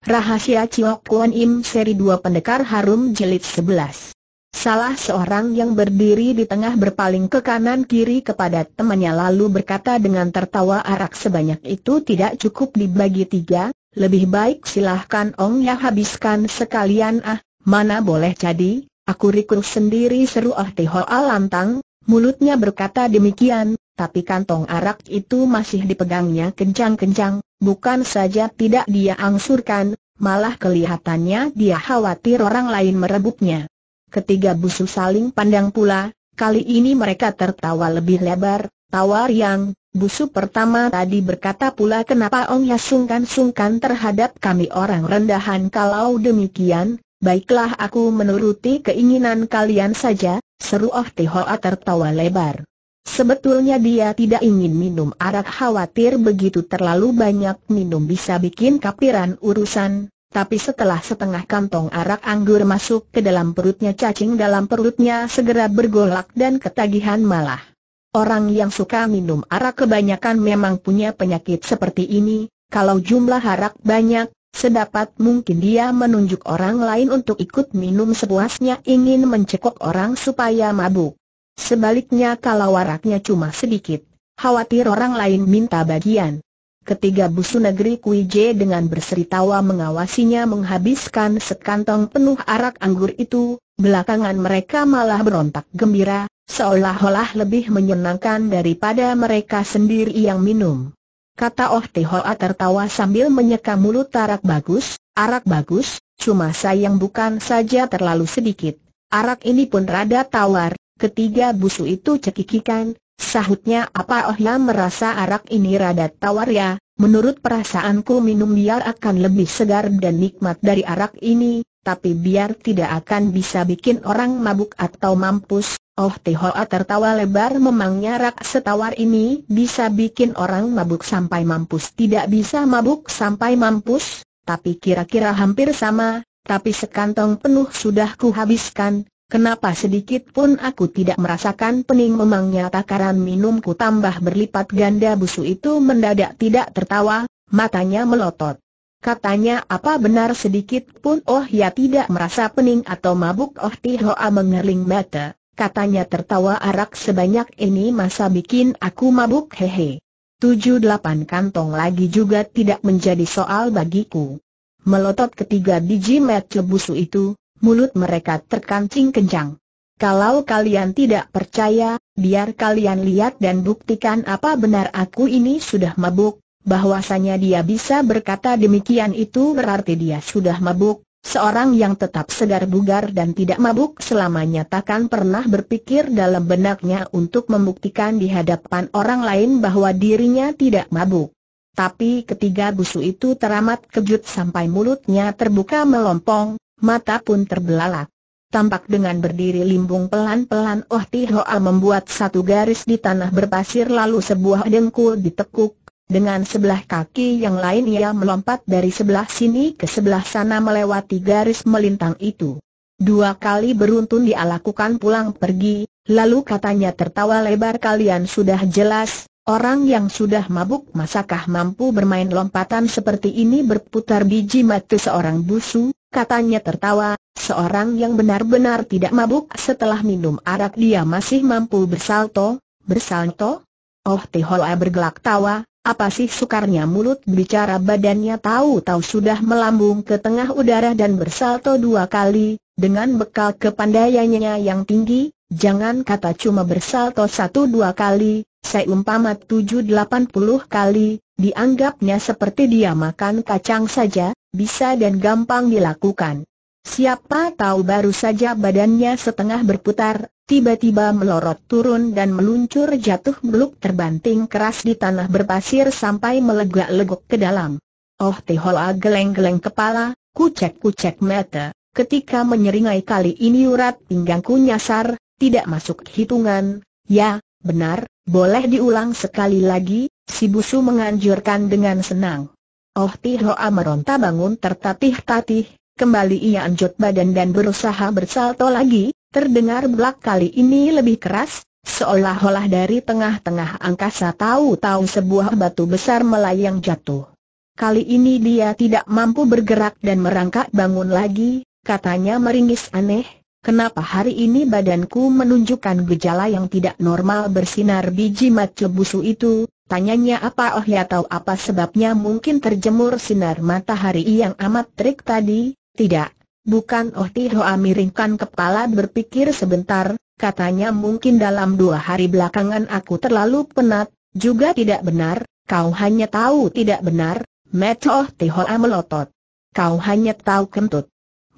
Rahasia Chiok Kuan Im seri 2 Pendekar Harum Jelit 11 Salah seorang yang berdiri di tengah berpaling ke kanan-kiri kepada temannya lalu berkata dengan tertawa arak sebanyak itu tidak cukup dibagi tiga, lebih baik silahkan Ong ya habiskan sekalian ah, mana boleh jadi, aku rikul sendiri seru ah Tiho alantang. Mulutnya berkata demikian, tapi kantong arak itu masih dipegangnya kencang-kencang, bukan saja tidak dia angsurkan, malah kelihatannya dia khawatir orang lain merebutnya. Ketiga busu saling pandang pula, kali ini mereka tertawa lebih lebar, tawar yang, busu pertama tadi berkata pula kenapa Ong Ya sungkan-sungkan terhadap kami orang rendahan kalau demikian, baiklah aku menuruti keinginan kalian saja, Seru Oh ah, Hoa ah, tertawa lebar. Sebetulnya dia tidak ingin minum arak khawatir begitu terlalu banyak minum bisa bikin kapiran urusan, tapi setelah setengah kantong arak anggur masuk ke dalam perutnya cacing dalam perutnya segera bergolak dan ketagihan malah. Orang yang suka minum arak kebanyakan memang punya penyakit seperti ini, kalau jumlah arak banyak, Sedapat mungkin dia menunjuk orang lain untuk ikut minum sepuasnya ingin mencekok orang supaya mabuk. Sebaliknya kalau waraknya cuma sedikit, khawatir orang lain minta bagian. Ketiga busu negeri Kui Je dengan berseri tawa mengawasinya menghabiskan sekantong penuh arak anggur itu, belakangan mereka malah berontak gembira, seolah-olah lebih menyenangkan daripada mereka sendiri yang minum kata Oh Te Hoa tertawa sambil menyeka mulut tarak bagus, arak bagus, cuma sayang bukan saja terlalu sedikit. Arak ini pun rada tawar, ketiga busu itu cekikikan, sahutnya apa Oh Lam ya merasa arak ini rada tawar ya, menurut perasaanku minum biar akan lebih segar dan nikmat dari arak ini, tapi biar tidak akan bisa bikin orang mabuk atau mampus, Oh Tihoa tertawa lebar memangnya rak setawar ini bisa bikin orang mabuk sampai mampus Tidak bisa mabuk sampai mampus, tapi kira-kira hampir sama Tapi sekantong penuh sudah kuhabiskan Kenapa sedikit pun aku tidak merasakan pening memangnya takaran minumku tambah berlipat ganda busu itu mendadak tidak tertawa, matanya melotot. Katanya apa benar sedikit pun oh ya tidak merasa pening atau mabuk oh tihoa mengerling mata katanya tertawa arak sebanyak ini masa bikin aku mabuk hehe. Tujuh delapan kantong lagi juga tidak menjadi soal bagiku. Melotot ketiga biji met busu itu, mulut mereka terkancing kencang. Kalau kalian tidak percaya, biar kalian lihat dan buktikan apa benar aku ini sudah mabuk, bahwasanya dia bisa berkata demikian itu berarti dia sudah mabuk, Seorang yang tetap segar bugar dan tidak mabuk selamanya takkan pernah berpikir dalam benaknya untuk membuktikan di hadapan orang lain bahwa dirinya tidak mabuk. Tapi ketiga busu itu teramat kejut sampai mulutnya terbuka melompong, mata pun terbelalak. Tampak dengan berdiri limbung pelan-pelan Oh Tihoa membuat satu garis di tanah berpasir lalu sebuah dengkul ditekuk, dengan sebelah kaki yang lain ia melompat dari sebelah sini ke sebelah sana melewati garis melintang itu. Dua kali beruntun dia lakukan pulang pergi, lalu katanya tertawa lebar kalian sudah jelas, orang yang sudah mabuk masakah mampu bermain lompatan seperti ini berputar biji mati seorang busu, katanya tertawa, seorang yang benar-benar tidak mabuk setelah minum arak dia masih mampu bersalto, bersalto? Oh Tihoa bergelak tawa, apa sih sukarnya mulut bicara badannya tahu-tahu sudah melambung ke tengah udara dan bersalto dua kali, dengan bekal kepandaiannya yang tinggi, jangan kata cuma bersalto satu dua kali, saya seumpama tujuh delapan puluh kali, dianggapnya seperti dia makan kacang saja, bisa dan gampang dilakukan. Siapa tahu baru saja badannya setengah berputar, tiba-tiba melorot turun dan meluncur jatuh meluk terbanting keras di tanah berpasir sampai melegak-legok ke dalam. Oh Tihola geleng-geleng kepala, kucek-kucek mata, ketika menyeringai kali ini urat pinggangku nyasar, tidak masuk hitungan, ya, benar, boleh diulang sekali lagi, si busu menganjurkan dengan senang. Oh Tihoa meronta bangun tertatih-tatih, Kembali ia anjot badan dan berusaha bersalto lagi, terdengar belak kali ini lebih keras, seolah-olah dari tengah-tengah angkasa tahu-tahu sebuah batu besar melayang jatuh. Kali ini dia tidak mampu bergerak dan merangkak bangun lagi, katanya meringis aneh, kenapa hari ini badanku menunjukkan gejala yang tidak normal bersinar biji mata busu itu, Tanyanya apa oh ya tahu apa sebabnya mungkin terjemur sinar matahari yang amat terik tadi, tidak, bukan Oh Tihoa miringkan kepala berpikir sebentar, katanya mungkin dalam dua hari belakangan aku terlalu penat, juga tidak benar, kau hanya tahu tidak benar, Met Oh Tihoa melotot. Kau hanya tahu kentut.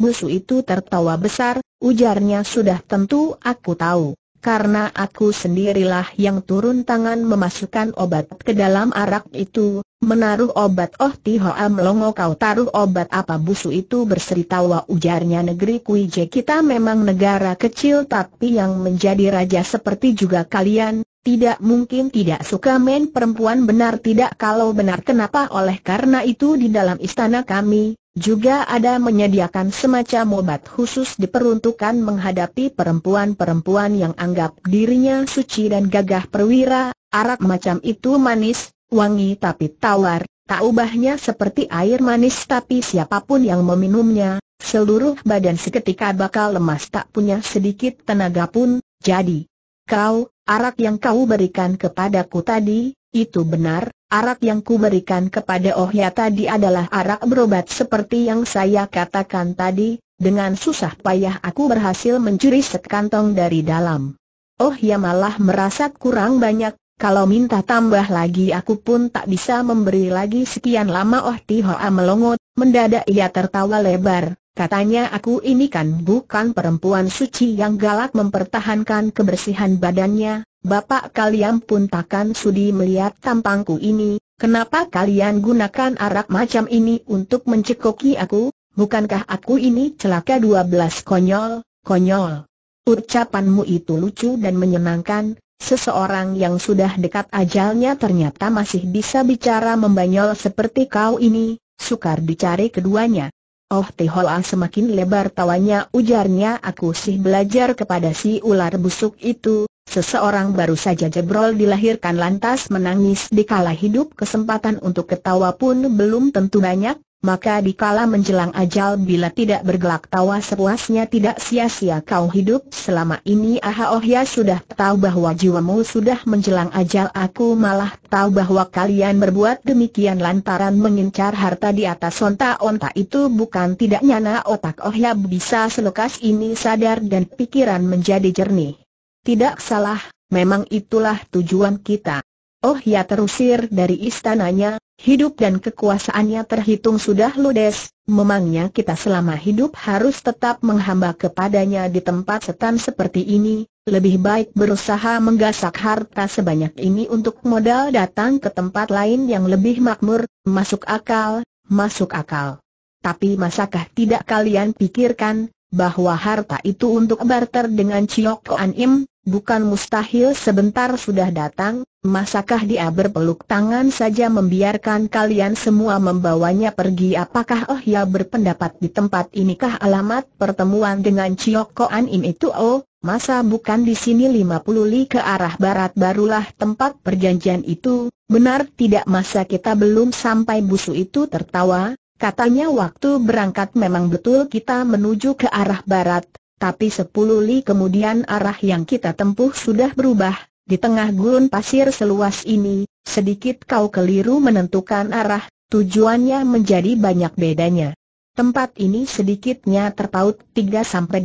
Musuh itu tertawa besar, ujarnya sudah tentu aku tahu karena aku sendirilah yang turun tangan memasukkan obat ke dalam arak itu, menaruh obat Oh Tihoa melongo kau taruh obat apa busu itu berseritawa ujarnya negeri Kuije kita memang negara kecil tapi yang menjadi raja seperti juga kalian, tidak mungkin tidak suka main perempuan benar tidak kalau benar kenapa oleh karena itu di dalam istana kami, juga ada menyediakan semacam obat khusus diperuntukkan menghadapi perempuan-perempuan yang anggap dirinya suci dan gagah perwira, arak macam itu manis, wangi tapi tawar, tak ubahnya seperti air manis tapi siapapun yang meminumnya, seluruh badan seketika bakal lemas tak punya sedikit tenaga pun, jadi... Kau, Arak yang kau berikan kepadaku tadi, itu benar, arak yang kuberikan kepada Ohya tadi adalah arak berobat seperti yang saya katakan tadi, dengan susah payah aku berhasil mencuri sekantong dari dalam. Ohya malah merasa kurang banyak, kalau minta tambah lagi aku pun tak bisa memberi lagi sekian lama Oh Tihoa melongot, mendadak ia tertawa lebar, Katanya aku ini kan bukan perempuan suci yang galak mempertahankan kebersihan badannya, Bapak kalian pun takkan sudi melihat tampangku ini, kenapa kalian gunakan arak macam ini untuk mencekoki aku, bukankah aku ini celaka dua belas konyol, konyol. Ucapanmu itu lucu dan menyenangkan, seseorang yang sudah dekat ajalnya ternyata masih bisa bicara membanyol seperti kau ini, sukar dicari keduanya. Oh Tiholan semakin lebar tawanya ujarnya aku sih belajar kepada si ular busuk itu, Seseorang baru saja jebrol dilahirkan lantas menangis dikala hidup kesempatan untuk ketawa pun belum tentu banyak, maka dikala menjelang ajal bila tidak bergelak tawa sepuasnya tidak sia-sia kau hidup selama ini aha oh ya sudah tahu bahwa jiwamu sudah menjelang ajal aku malah tahu bahwa kalian berbuat demikian lantaran mengincar harta di atas onta-onta itu bukan tidak nyana otak oh ya bisa selokas ini sadar dan pikiran menjadi jernih tidak salah, memang itulah tujuan kita. Oh ya terusir dari istananya, hidup dan kekuasaannya terhitung sudah ludes, memangnya kita selama hidup harus tetap menghamba kepadanya di tempat setan seperti ini, lebih baik berusaha menggasak harta sebanyak ini untuk modal datang ke tempat lain yang lebih makmur, masuk akal, masuk akal. Tapi masakah tidak kalian pikirkan, bahwa harta itu untuk barter dengan Chiok Anim? Im, Bukan mustahil sebentar sudah datang, masakah dia berpeluk tangan saja membiarkan kalian semua membawanya pergi apakah Oh Ya berpendapat di tempat inikah alamat pertemuan dengan Ciokoan Koan Im itu oh, masa bukan di sini 50 li ke arah barat barulah tempat perjanjian itu, benar tidak masa kita belum sampai busu itu tertawa, katanya waktu berangkat memang betul kita menuju ke arah barat, tapi sepuluh li kemudian arah yang kita tempuh sudah berubah, di tengah gurun pasir seluas ini, sedikit kau keliru menentukan arah, tujuannya menjadi banyak bedanya. Tempat ini sedikitnya terpaut 3-20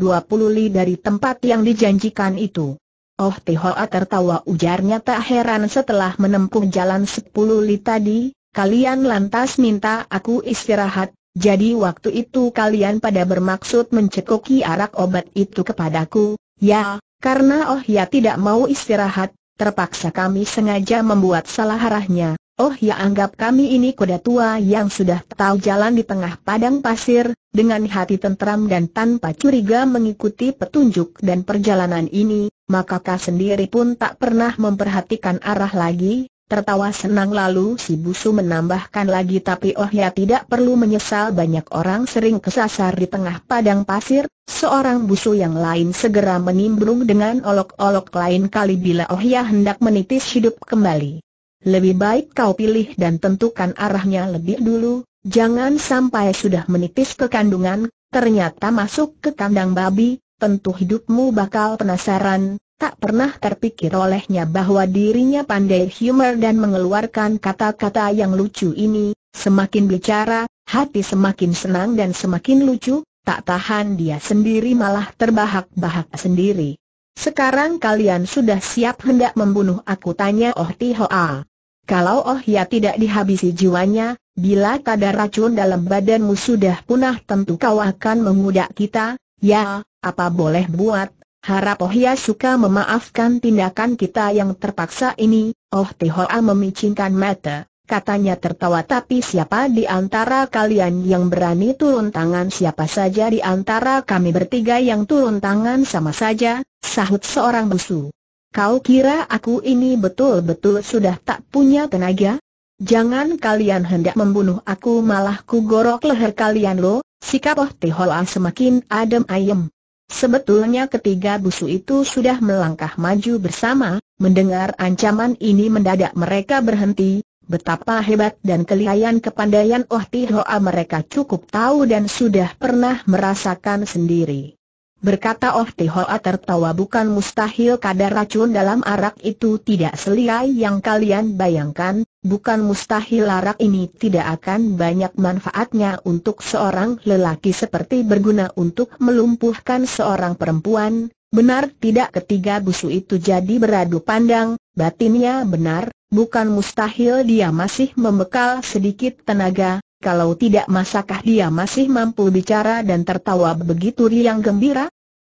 li dari tempat yang dijanjikan itu. Oh Tihoa tertawa ujarnya tak heran setelah menempuh jalan sepuluh li tadi, kalian lantas minta aku istirahat, jadi waktu itu kalian pada bermaksud mencekoki arak obat itu kepadaku, ya, karena Oh Ya tidak mau istirahat, terpaksa kami sengaja membuat salah arahnya. Oh ya anggap kami ini kuda tua yang sudah tahu jalan di tengah padang pasir, dengan hati tentram dan tanpa curiga mengikuti petunjuk dan perjalanan ini, maka kau sendiri pun tak pernah memperhatikan arah lagi, Tertawa senang lalu si Busu menambahkan lagi tapi Oh ya tidak perlu menyesal banyak orang sering kesasar di tengah padang pasir, seorang Busu yang lain segera menimbrung dengan olok-olok lain kali bila Oh ya hendak menitis hidup kembali. Lebih baik kau pilih dan tentukan arahnya lebih dulu, jangan sampai sudah menitis ke kandungan, ternyata masuk ke kandang babi, tentu hidupmu bakal penasaran, Tak pernah terpikir olehnya bahwa dirinya pandai humor dan mengeluarkan kata-kata yang lucu ini, semakin bicara, hati semakin senang dan semakin lucu, tak tahan dia sendiri malah terbahak-bahak sendiri. Sekarang kalian sudah siap hendak membunuh aku tanya Oh Tihoa. Kalau Oh Ya tidak dihabisi jiwanya, bila kadar racun dalam badanmu sudah punah tentu kau akan mengudak kita, ya, apa boleh buat, Harap Oh Ya suka memaafkan tindakan kita yang terpaksa ini, Oh Tihoa memicingkan mata, katanya tertawa tapi siapa di antara kalian yang berani turun tangan siapa saja di antara kami bertiga yang turun tangan sama saja, sahut seorang busu. Kau kira aku ini betul-betul sudah tak punya tenaga? Jangan kalian hendak membunuh aku malah ku gorok leher kalian lo, sikap Oh Tihoa semakin adem ayem. Sebetulnya ketiga busu itu sudah melangkah maju bersama, mendengar ancaman ini mendadak mereka berhenti, betapa hebat dan kelihayan kepandaian Oh Tihoa mereka cukup tahu dan sudah pernah merasakan sendiri. Berkata Oh Hoa tertawa bukan mustahil kadar racun dalam arak itu tidak seliai yang kalian bayangkan, bukan mustahil arak ini tidak akan banyak manfaatnya untuk seorang lelaki seperti berguna untuk melumpuhkan seorang perempuan, benar tidak ketiga busu itu jadi beradu pandang, batinnya benar, bukan mustahil dia masih membekal sedikit tenaga, kalau tidak masakah dia masih mampu bicara dan tertawa begitu riang gembira?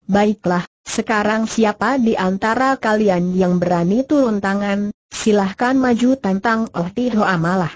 Baiklah, sekarang siapa di antara kalian yang berani turun tangan, silahkan maju tantang Oh Tiho Amalah.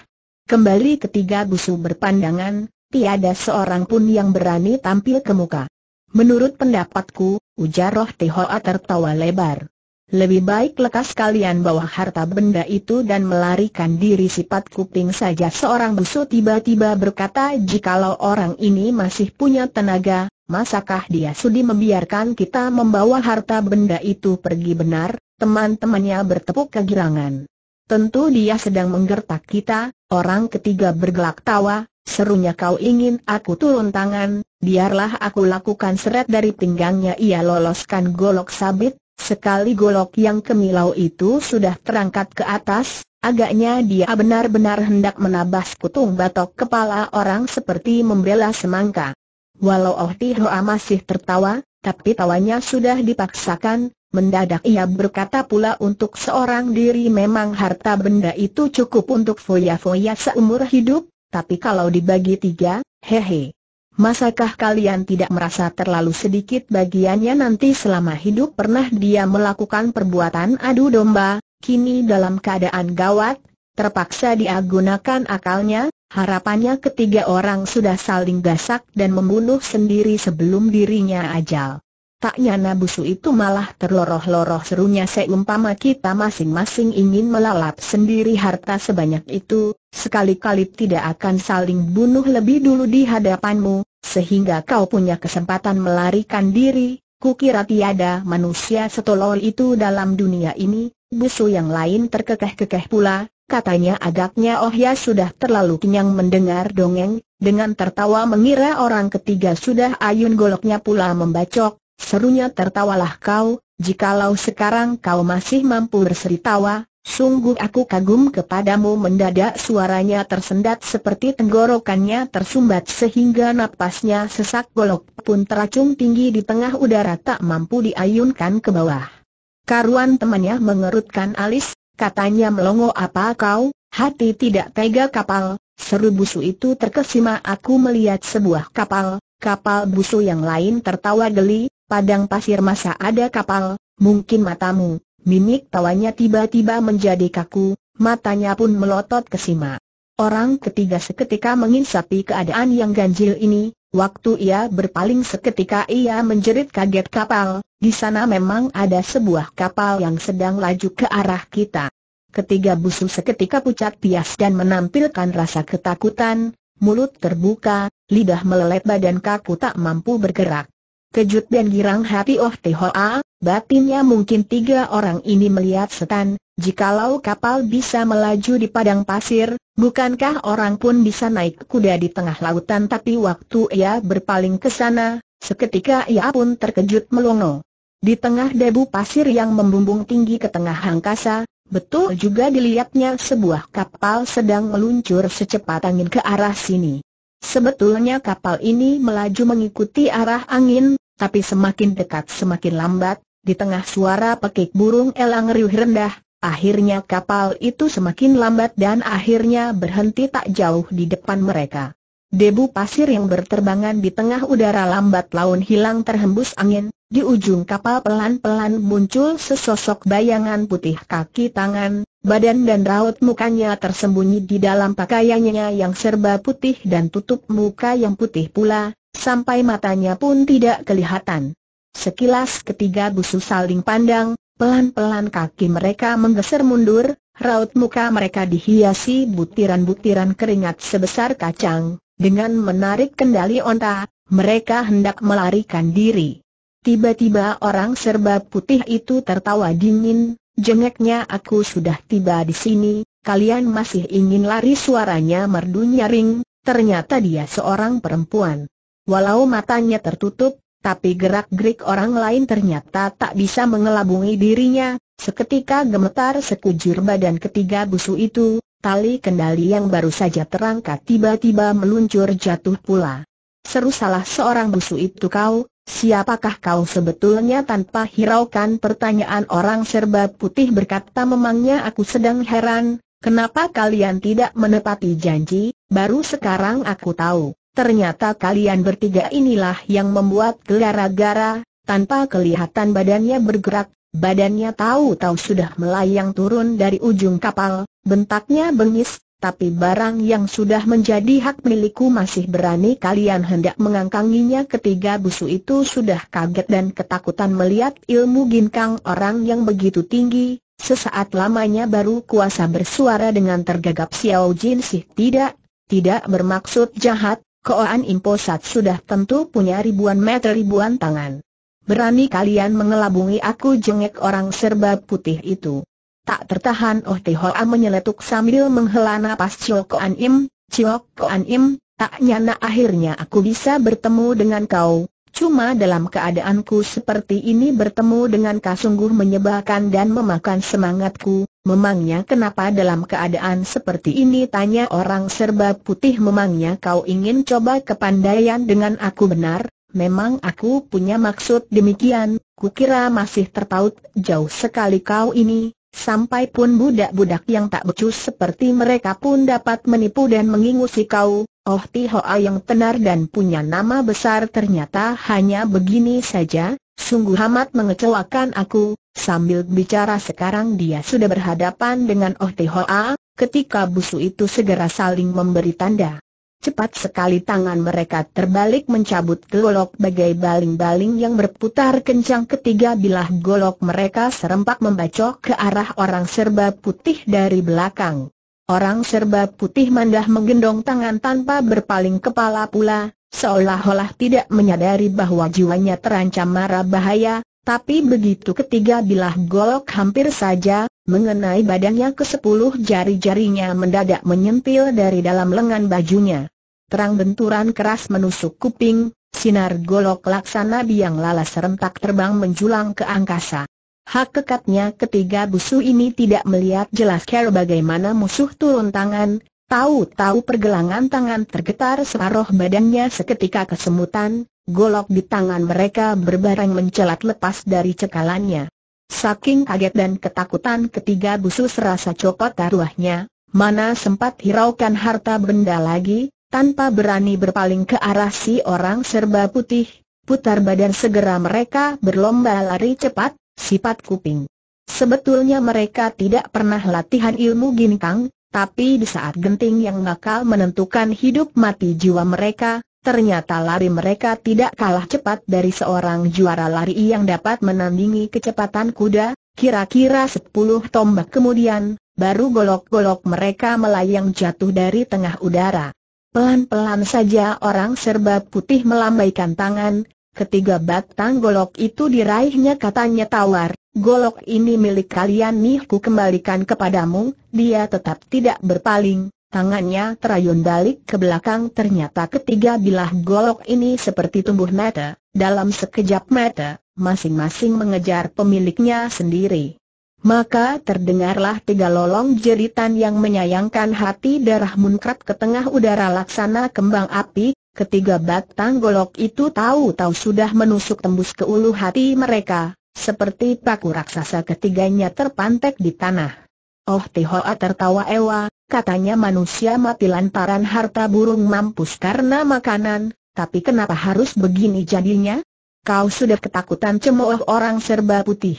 Kembali ketiga busu berpandangan, tiada seorang pun yang berani tampil ke muka. Menurut pendapatku, ujar Roh Tihoa tertawa lebar. Lebih baik lekas kalian bawa harta benda itu dan melarikan diri sifat kuping saja Seorang busuk tiba-tiba berkata jikalau orang ini masih punya tenaga, masakah dia sudi membiarkan kita membawa harta benda itu pergi benar? Teman-temannya bertepuk kegirangan Tentu dia sedang menggertak kita, orang ketiga bergelak tawa, serunya kau ingin aku turun tangan, biarlah aku lakukan seret dari pinggangnya Ia loloskan golok sabit, Sekali golok yang kemilau itu sudah terangkat ke atas, agaknya dia benar-benar hendak menabas kutung batok kepala orang seperti membela semangka. Walau Oh Tihoa masih tertawa, tapi tawanya sudah dipaksakan, mendadak ia berkata pula untuk seorang diri memang harta benda itu cukup untuk foya-foya seumur hidup, tapi kalau dibagi tiga, hehe, Masakah kalian tidak merasa terlalu sedikit bagiannya nanti selama hidup pernah dia melakukan perbuatan adu domba, kini dalam keadaan gawat, terpaksa dia gunakan akalnya, harapannya ketiga orang sudah saling gasak dan membunuh sendiri sebelum dirinya ajal. Taknya Nabusu itu malah terloroh-loroh serunya seumpama kita masing-masing ingin melalap sendiri harta sebanyak itu, sekali-kali tidak akan saling bunuh lebih dulu di hadapanmu, sehingga kau punya kesempatan melarikan diri, kukira tiada manusia setolol itu dalam dunia ini, busu yang lain terkekeh-kekeh pula, katanya agaknya oh ya sudah terlalu kenyang mendengar dongeng, dengan tertawa mengira orang ketiga sudah ayun goloknya pula membacok, Serunya tertawalah kau, jikalau sekarang kau masih mampu berseri tawa, sungguh aku kagum kepadamu mendadak suaranya tersendat seperti tenggorokannya tersumbat sehingga napasnya sesak golok pun teracung tinggi di tengah udara tak mampu diayunkan ke bawah. Karuan temannya mengerutkan alis, katanya melongo apa kau, hati tidak tega kapal, seru busu itu terkesima aku melihat sebuah kapal, kapal busu yang lain tertawa geli, padang pasir masa ada kapal, mungkin matamu, mimik tawanya tiba-tiba menjadi kaku, matanya pun melotot ke Sima. Orang ketiga seketika menginsapi keadaan yang ganjil ini, Waktu ia berpaling seketika ia menjerit kaget kapal, di sana memang ada sebuah kapal yang sedang laju ke arah kita. Ketiga busu seketika pucat pias dan menampilkan rasa ketakutan, mulut terbuka, lidah melelet badan kaku tak mampu bergerak. Kejut dan girang hati Oh Tehoa, batinnya mungkin tiga orang ini melihat setan, jikalau kapal bisa melaju di padang pasir, bukankah orang pun bisa naik kuda di tengah lautan tapi waktu ia berpaling ke sana, seketika ia pun terkejut melongo. Di tengah debu pasir yang membumbung tinggi ke tengah angkasa, betul juga dilihatnya sebuah kapal sedang meluncur secepat angin ke arah sini. Sebetulnya kapal ini melaju mengikuti arah angin, tapi semakin dekat semakin lambat, di tengah suara pekik burung elang riuh rendah, akhirnya kapal itu semakin lambat dan akhirnya berhenti tak jauh di depan mereka. Debu pasir yang berterbangan di tengah udara lambat laun hilang terhembus angin, di ujung kapal pelan-pelan muncul sesosok bayangan putih kaki tangan, badan dan raut mukanya tersembunyi di dalam pakaiannya yang serba putih dan tutup muka yang putih pula, sampai matanya pun tidak kelihatan. Sekilas ketiga busu saling pandang, pelan-pelan kaki mereka menggeser mundur, raut muka mereka dihiasi butiran-butiran keringat sebesar kacang, dengan menarik kendali onta, mereka hendak melarikan diri. Tiba-tiba orang serba putih itu tertawa dingin, jengeknya aku sudah tiba di sini, kalian masih ingin lari suaranya merdu nyaring, ternyata dia seorang perempuan. Walau matanya tertutup, tapi gerak-gerik orang lain ternyata tak bisa mengelabungi dirinya, seketika gemetar sekujur badan ketiga busu itu, tali kendali yang baru saja terangkat tiba-tiba meluncur jatuh pula. Seru salah seorang busu itu kau, siapakah kau sebetulnya tanpa hiraukan pertanyaan orang serba putih berkata memangnya aku sedang heran, kenapa kalian tidak menepati janji, baru sekarang aku tahu. Ternyata kalian bertiga inilah yang membuat gara-gara, tanpa kelihatan badannya bergerak, badannya tahu-tahu sudah melayang turun dari ujung kapal, bentaknya bengis, tapi barang yang sudah menjadi hak milikku masih berani kalian hendak mengangkanginya ketiga busu itu sudah kaget dan ketakutan melihat ilmu ginkang orang yang begitu tinggi, sesaat lamanya baru kuasa bersuara dengan tergagap Xiao Jin Sih tidak tidak bermaksud jahat, Koan Imposat sudah tentu punya ribuan meter ribuan tangan. Berani kalian mengelabungi aku jengek orang serba putih itu. Tak tertahan Oh Hoa menyeletuk sambil menghela napas Cio Koan Im, Cio Koan Im, tak nyana akhirnya aku bisa bertemu dengan kau, Cuma dalam keadaanku seperti ini bertemu dengan kasungguh menyebalkan dan memakan semangatku, memangnya kenapa dalam keadaan seperti ini tanya orang serba putih memangnya kau ingin coba kepandaian dengan aku benar, memang aku punya maksud demikian, kukira masih terpaut jauh sekali kau ini, Sampai pun budak-budak yang tak becus seperti mereka pun dapat menipu dan mengingusi kau, oh Tihoa yang tenar dan punya nama besar ternyata hanya begini saja, sungguh amat mengecewakan aku, sambil bicara sekarang dia sudah berhadapan dengan oh Tihoa, ketika busu itu segera saling memberi tanda. Cepat sekali tangan mereka terbalik mencabut golok bagai baling-baling yang berputar kencang ketiga bilah golok mereka serempak membacok ke arah orang serba putih dari belakang. Orang serba putih mandah menggendong tangan tanpa berpaling kepala pula, seolah-olah tidak menyadari bahwa jiwanya terancam marah bahaya, tapi begitu ketiga bilah golok hampir saja, mengenai badannya ke sepuluh jari-jarinya mendadak menyentil dari dalam lengan bajunya terang benturan keras menusuk kuping, sinar golok laksana biang lala serentak terbang menjulang ke angkasa. Hak kekatnya ketiga busu ini tidak melihat jelas cara bagaimana musuh turun tangan, tahu-tahu pergelangan tangan tergetar separuh badannya seketika kesemutan, golok di tangan mereka berbareng mencelat lepas dari cekalannya. Saking kaget dan ketakutan ketiga busu serasa copot taruhnya, mana sempat hiraukan harta benda lagi, tanpa berani berpaling ke arah si orang serba putih, putar badan segera mereka berlomba lari cepat, sifat kuping. Sebetulnya mereka tidak pernah latihan ilmu ginkang, tapi di saat genting yang bakal menentukan hidup mati jiwa mereka, ternyata lari mereka tidak kalah cepat dari seorang juara lari yang dapat menandingi kecepatan kuda, kira-kira 10 tombak kemudian, baru golok-golok mereka melayang jatuh dari tengah udara. Pelan-pelan saja orang serba putih melambaikan tangan, ketiga batang golok itu diraihnya katanya tawar, golok ini milik kalian nih ku kembalikan kepadamu, dia tetap tidak berpaling, tangannya terayun balik ke belakang ternyata ketiga bilah golok ini seperti tumbuh mata, dalam sekejap mata, masing-masing mengejar pemiliknya sendiri. Maka terdengarlah tiga lolong jeritan yang menyayangkan hati darah munkrat ke tengah udara laksana kembang api, ketiga batang golok itu tahu-tahu sudah menusuk tembus ke ulu hati mereka, seperti paku raksasa ketiganya terpantek di tanah. Oh Tihoa tertawa ewa, katanya manusia mati lantaran harta burung mampus karena makanan, tapi kenapa harus begini jadinya? Kau sudah ketakutan cemooh orang serba putih.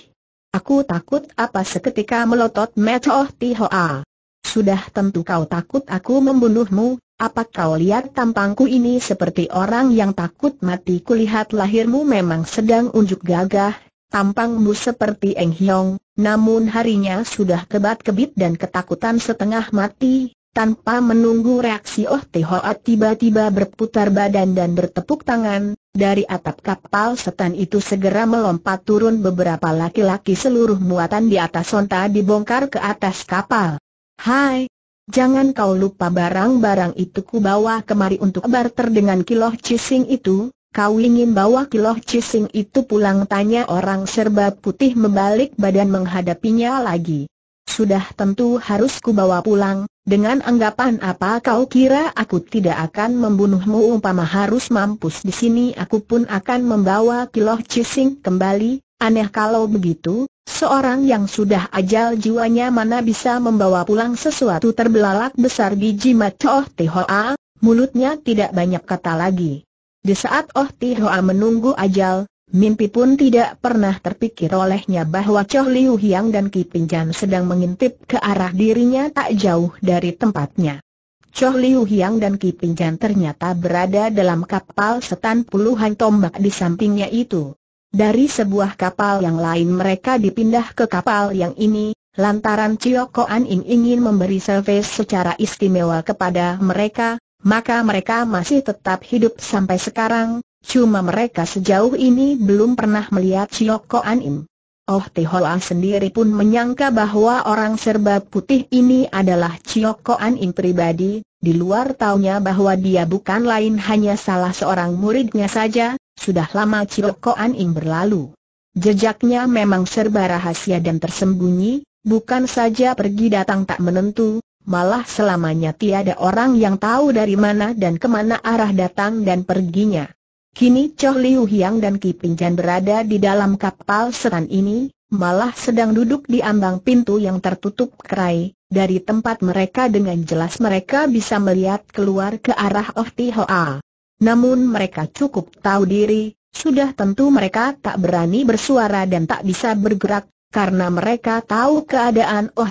Aku takut apa seketika melotot ti oh, Tihoa. Sudah tentu kau takut aku membunuhmu, apa kau lihat tampangku ini seperti orang yang takut mati kulihat lahirmu memang sedang unjuk gagah, tampangmu seperti Eng Hiong, namun harinya sudah kebat-kebit dan ketakutan setengah mati, tanpa menunggu reaksi Oh Tehoat tiba-tiba berputar badan dan bertepuk tangan, dari atap kapal setan itu segera melompat turun beberapa laki-laki seluruh muatan di atas onta dibongkar ke atas kapal. Hai, Jangan kau lupa barang-barang itu ku bawa kemari untuk barter dengan kiloh cising itu, kau ingin bawa kiloh cising itu pulang tanya orang serba putih membalik badan menghadapinya lagi. Sudah tentu harus kubawa pulang, dengan anggapan apa kau kira aku tidak akan membunuhmu umpama harus mampus di sini aku pun akan membawa kiloh cising kembali, aneh kalau begitu, seorang yang sudah ajal jiwanya mana bisa membawa pulang sesuatu terbelalak besar biji mata Oh Tihoa, mulutnya tidak banyak kata lagi. Di saat Oh Tihoa menunggu ajal, Mimpi pun tidak pernah terpikir olehnya bahwa Choh Liu Hiang dan Ki Pinjan sedang mengintip ke arah dirinya tak jauh dari tempatnya. Choh Liu Hiang dan Ki Pinjan ternyata berada dalam kapal setan puluhan tombak di sampingnya itu. Dari sebuah kapal yang lain mereka dipindah ke kapal yang ini, lantaran Chio An Ing ingin memberi servis secara istimewa kepada mereka, maka mereka masih tetap hidup sampai sekarang, Cuma mereka sejauh ini belum pernah melihat Cioko Anim. Oh Tihoa sendiri pun menyangka bahwa orang serba putih ini adalah Cioko Anim pribadi, di luar taunya bahwa dia bukan lain hanya salah seorang muridnya saja, sudah lama Cioko Anim berlalu. Jejaknya memang serba rahasia dan tersembunyi, bukan saja pergi datang tak menentu, malah selamanya tiada orang yang tahu dari mana dan kemana arah datang dan perginya. Kini Choh Liu Hiang dan Ki Pinjan berada di dalam kapal setan ini, malah sedang duduk di ambang pintu yang tertutup kerai. Dari tempat mereka dengan jelas mereka bisa melihat keluar ke arah Oh Hoa. Namun mereka cukup tahu diri, sudah tentu mereka tak berani bersuara dan tak bisa bergerak, karena mereka tahu keadaan Oh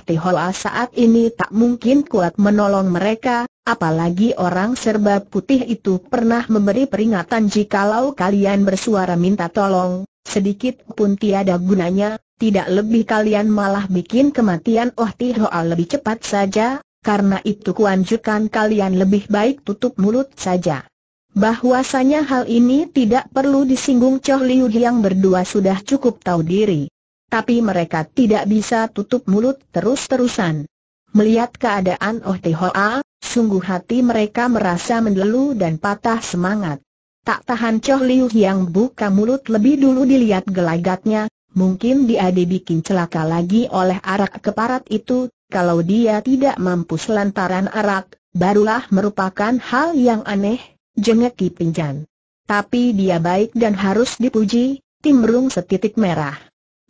saat ini tak mungkin kuat menolong mereka, apalagi orang serba putih itu pernah memberi peringatan jikalau kalian bersuara minta tolong, sedikit pun tiada gunanya, tidak lebih kalian malah bikin kematian Oh lebih cepat saja, karena itu kuanjurkan kalian lebih baik tutup mulut saja. Bahwasanya hal ini tidak perlu disinggung Choh Liu yang berdua sudah cukup tahu diri tapi mereka tidak bisa tutup mulut terus-terusan. Melihat keadaan Oh A, sungguh hati mereka merasa mendelu dan patah semangat. Tak tahan Choh Liu yang buka mulut lebih dulu dilihat gelagatnya, mungkin dia dibikin celaka lagi oleh arak keparat itu, kalau dia tidak mampu selantaran arak, barulah merupakan hal yang aneh, jengek Ki Tapi dia baik dan harus dipuji, timbrung setitik merah.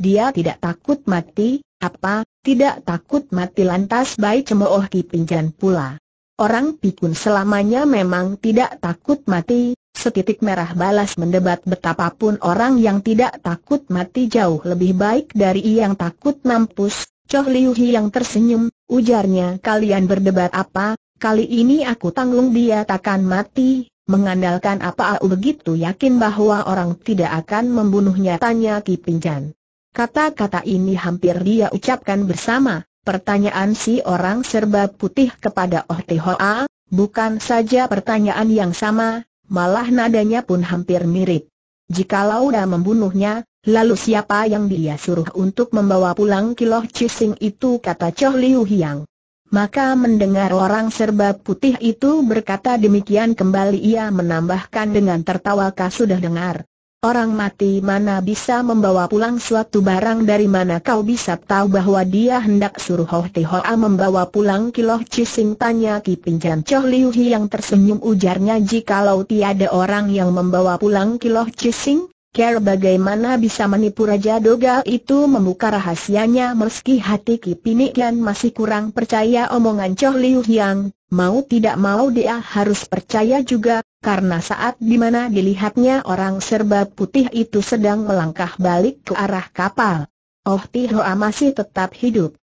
Dia tidak takut mati, apa, tidak takut mati lantas bayi Cemooh di Pinjan pula. Orang pikun selamanya memang tidak takut mati, setitik merah balas mendebat betapapun orang yang tidak takut mati jauh lebih baik dari yang takut mampus, Choh Liu yang tersenyum, ujarnya kalian berdebat apa, kali ini aku tanggung dia takkan mati, Mengandalkan apa aku begitu yakin bahwa orang tidak akan membunuhnya tanya kipinjan. Kata-kata ini hampir dia ucapkan bersama, pertanyaan si orang serba putih kepada Oh Hoa, bukan saja pertanyaan yang sama, malah nadanya pun hampir mirip. Jikalau dah membunuhnya, lalu siapa yang dia suruh untuk membawa pulang kiloh cising itu kata Choh Liu Hiang. Maka mendengar orang serba putih itu berkata demikian kembali ia menambahkan dengan tertawa kasudah dengar. Orang mati mana bisa membawa pulang suatu barang dari mana kau bisa tahu bahwa dia hendak suruh Ho Te Hoa membawa pulang kiloh cising tanya Ki Pinjan Choh Liu Hi yang tersenyum ujarnya jikalau tiada orang yang membawa pulang kiloh cising, Care bagaimana bisa menipu Raja Doga itu membuka rahasianya meski hati Ki masih kurang percaya omongan Choh Liu Yang, mau tidak mau dia harus percaya juga karena saat dimana dilihatnya orang serba putih itu sedang melangkah balik ke arah kapal. Oh Tihoa masih tetap hidup.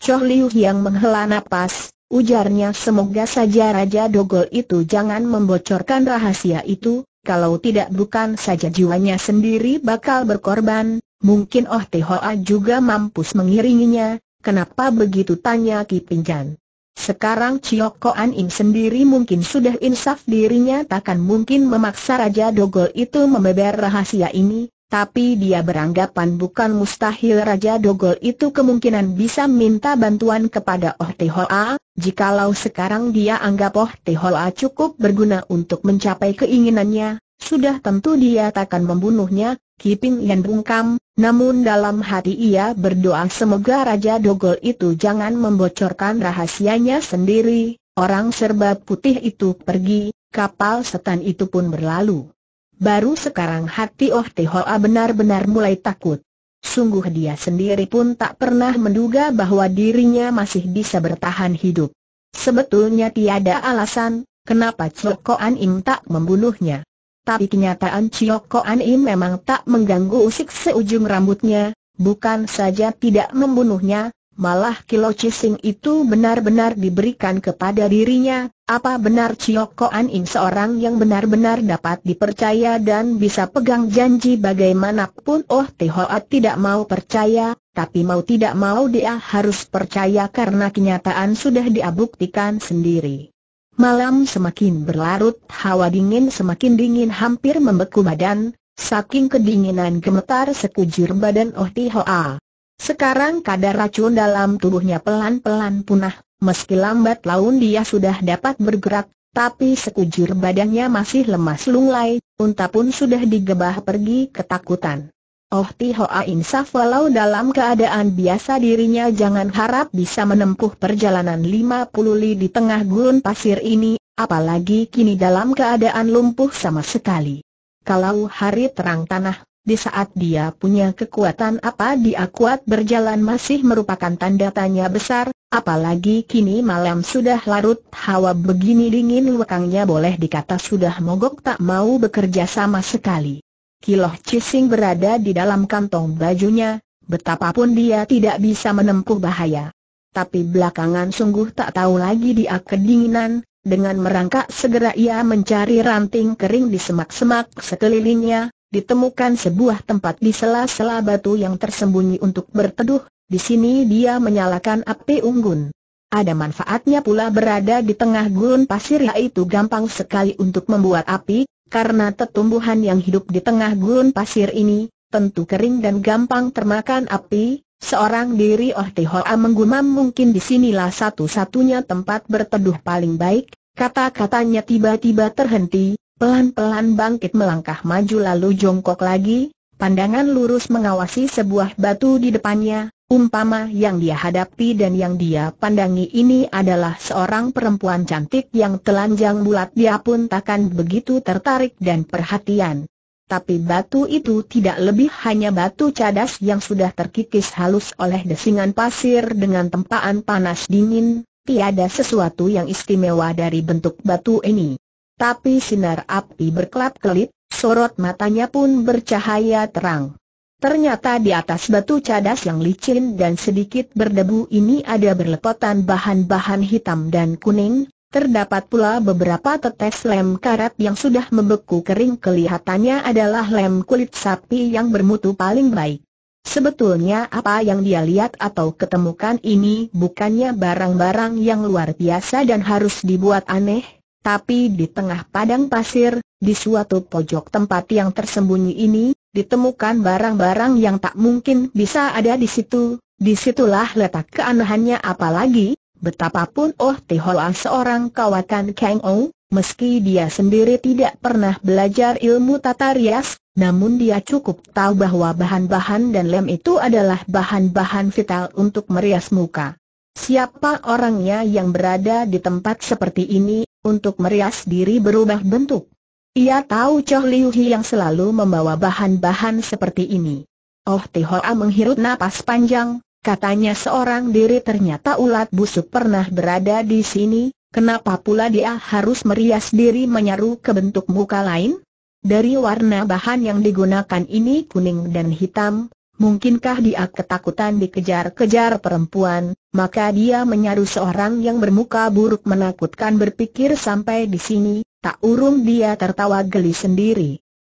Choh Liu yang menghela napas, ujarnya semoga saja Raja Dogol itu jangan membocorkan rahasia itu, kalau tidak bukan saja jiwanya sendiri bakal berkorban, mungkin Oh Tihoa juga mampus mengiringinya, kenapa begitu tanya Ki Pinjan. Sekarang Chioko An Im sendiri mungkin sudah insaf dirinya takkan mungkin memaksa Raja Dogol itu membeber rahasia ini, tapi dia beranggapan bukan mustahil Raja Dogol itu kemungkinan bisa minta bantuan kepada Oh Tihoa, jikalau sekarang dia anggap Oh Tihoa cukup berguna untuk mencapai keinginannya, sudah tentu dia takkan membunuhnya, Kiping Yan bungkam, namun dalam hati ia berdoa semoga Raja Dogol itu jangan membocorkan rahasianya sendiri, orang serba putih itu pergi, kapal setan itu pun berlalu. Baru sekarang hati Oh Tehoa benar-benar mulai takut. Sungguh dia sendiri pun tak pernah menduga bahwa dirinya masih bisa bertahan hidup. Sebetulnya tiada alasan, kenapa Cokoan Im tak membunuhnya tapi kenyataan Cioko An memang tak mengganggu usik seujung rambutnya, bukan saja tidak membunuhnya, malah kilo cising itu benar-benar diberikan kepada dirinya, apa benar Cioko An seorang yang benar-benar dapat dipercaya dan bisa pegang janji bagaimanapun Oh Tihoat tidak mau percaya, tapi mau tidak mau dia harus percaya karena kenyataan sudah dia buktikan sendiri. Malam semakin berlarut, hawa dingin semakin dingin hampir membeku badan, saking kedinginan gemetar sekujur badan Oh Ti Hoa. Sekarang kadar racun dalam tubuhnya pelan-pelan punah, meski lambat laun dia sudah dapat bergerak, tapi sekujur badannya masih lemas lunglai, unta pun sudah digebah pergi ketakutan. Oh Tihoa insaf walau dalam keadaan biasa dirinya jangan harap bisa menempuh perjalanan 50 li di tengah gurun pasir ini, apalagi kini dalam keadaan lumpuh sama sekali. Kalau hari terang tanah, di saat dia punya kekuatan apa dia kuat berjalan masih merupakan tanda tanya besar, apalagi kini malam sudah larut hawa begini dingin lekangnya boleh dikata sudah mogok tak mau bekerja sama sekali. Kiloh Cising berada di dalam kantong bajunya, betapapun dia tidak bisa menempuh bahaya. Tapi belakangan sungguh tak tahu lagi dia kedinginan, dengan merangkak segera ia mencari ranting kering di semak-semak sekelilingnya, ditemukan sebuah tempat di sela-sela batu yang tersembunyi untuk berteduh, di sini dia menyalakan api unggun. Ada manfaatnya pula berada di tengah gurun pasir yaitu gampang sekali untuk membuat api, karena tetumbuhan yang hidup di tengah gurun pasir ini, tentu kering dan gampang termakan api, seorang diri Oh Tihoa menggumam mungkin disinilah satu-satunya tempat berteduh paling baik, kata-katanya tiba-tiba terhenti, pelan-pelan bangkit melangkah maju lalu jongkok lagi, Pandangan lurus mengawasi sebuah batu di depannya, umpama yang dia hadapi dan yang dia pandangi ini adalah seorang perempuan cantik yang telanjang bulat dia pun takkan begitu tertarik dan perhatian. Tapi batu itu tidak lebih hanya batu cadas yang sudah terkikis halus oleh desingan pasir dengan tempaan panas dingin, tiada sesuatu yang istimewa dari bentuk batu ini. Tapi sinar api berkelap-kelip, sorot matanya pun bercahaya terang. Ternyata di atas batu cadas yang licin dan sedikit berdebu ini ada berlepotan bahan-bahan hitam dan kuning, terdapat pula beberapa tetes lem karat yang sudah membeku kering kelihatannya adalah lem kulit sapi yang bermutu paling baik. Sebetulnya apa yang dia lihat atau ketemukan ini bukannya barang-barang yang luar biasa dan harus dibuat aneh, tapi di tengah padang pasir, di suatu pojok tempat yang tersembunyi ini, ditemukan barang-barang yang tak mungkin bisa ada di situ, disitulah letak keanehannya apalagi, betapapun Oh Tihoa seorang kawakan Kang Ou, meski dia sendiri tidak pernah belajar ilmu tata rias, namun dia cukup tahu bahwa bahan-bahan dan lem itu adalah bahan-bahan vital untuk merias muka. Siapa orangnya yang berada di tempat seperti ini, untuk merias diri berubah bentuk? Ia tahu Choh Liu Hi yang selalu membawa bahan-bahan seperti ini. Oh Tihoa menghirup napas panjang, katanya seorang diri ternyata ulat busuk pernah berada di sini, kenapa pula dia harus merias diri menyaru ke bentuk muka lain? Dari warna bahan yang digunakan ini kuning dan hitam, Mungkinkah dia ketakutan dikejar-kejar perempuan, maka dia menyaru seorang yang bermuka buruk menakutkan berpikir sampai di sini, tak urung dia tertawa geli sendiri.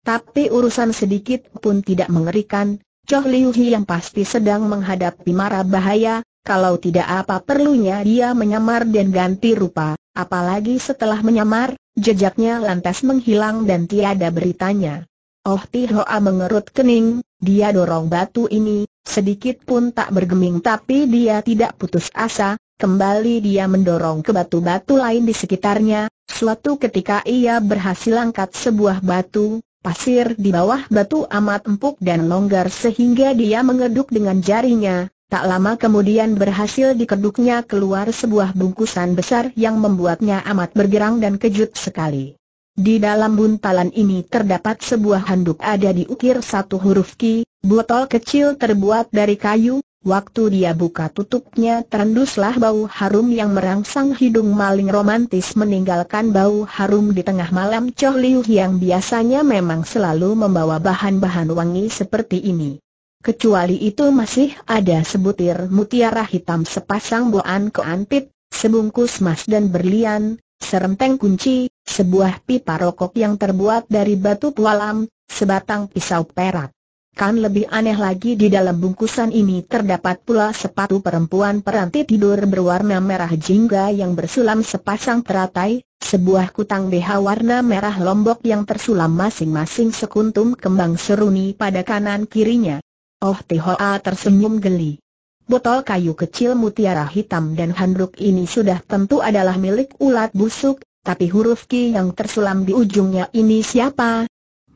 Tapi urusan sedikit pun tidak mengerikan, Choh Liu Hi yang pasti sedang menghadapi marah bahaya, kalau tidak apa perlunya dia menyamar dan ganti rupa, apalagi setelah menyamar, jejaknya lantas menghilang dan tiada beritanya. Oh Tihoa mengerut kening, dia dorong batu ini, sedikit pun tak bergeming tapi dia tidak putus asa, kembali dia mendorong ke batu-batu lain di sekitarnya, suatu ketika ia berhasil angkat sebuah batu, pasir di bawah batu amat empuk dan longgar sehingga dia mengeduk dengan jarinya, tak lama kemudian berhasil dikeduknya keluar sebuah bungkusan besar yang membuatnya amat bergerang dan kejut sekali. Di dalam buntalan ini terdapat sebuah handuk ada diukir satu huruf Ki, botol kecil terbuat dari kayu, waktu dia buka tutupnya terenduslah bau harum yang merangsang hidung maling romantis meninggalkan bau harum di tengah malam Choh Liu yang biasanya memang selalu membawa bahan-bahan wangi seperti ini. Kecuali itu masih ada sebutir mutiara hitam sepasang boan keantit, sebungkus emas dan berlian, serenteng kunci, sebuah pipa rokok yang terbuat dari batu pualam, sebatang pisau perak. Kan lebih aneh lagi di dalam bungkusan ini terdapat pula sepatu perempuan peranti tidur berwarna merah jingga yang bersulam sepasang teratai, sebuah kutang BH warna merah lombok yang tersulam masing-masing sekuntum kembang seruni pada kanan kirinya. Oh Tihoa tersenyum geli botol kayu kecil mutiara hitam dan handuk ini sudah tentu adalah milik ulat busuk, tapi huruf Ki yang tersulam di ujungnya ini siapa?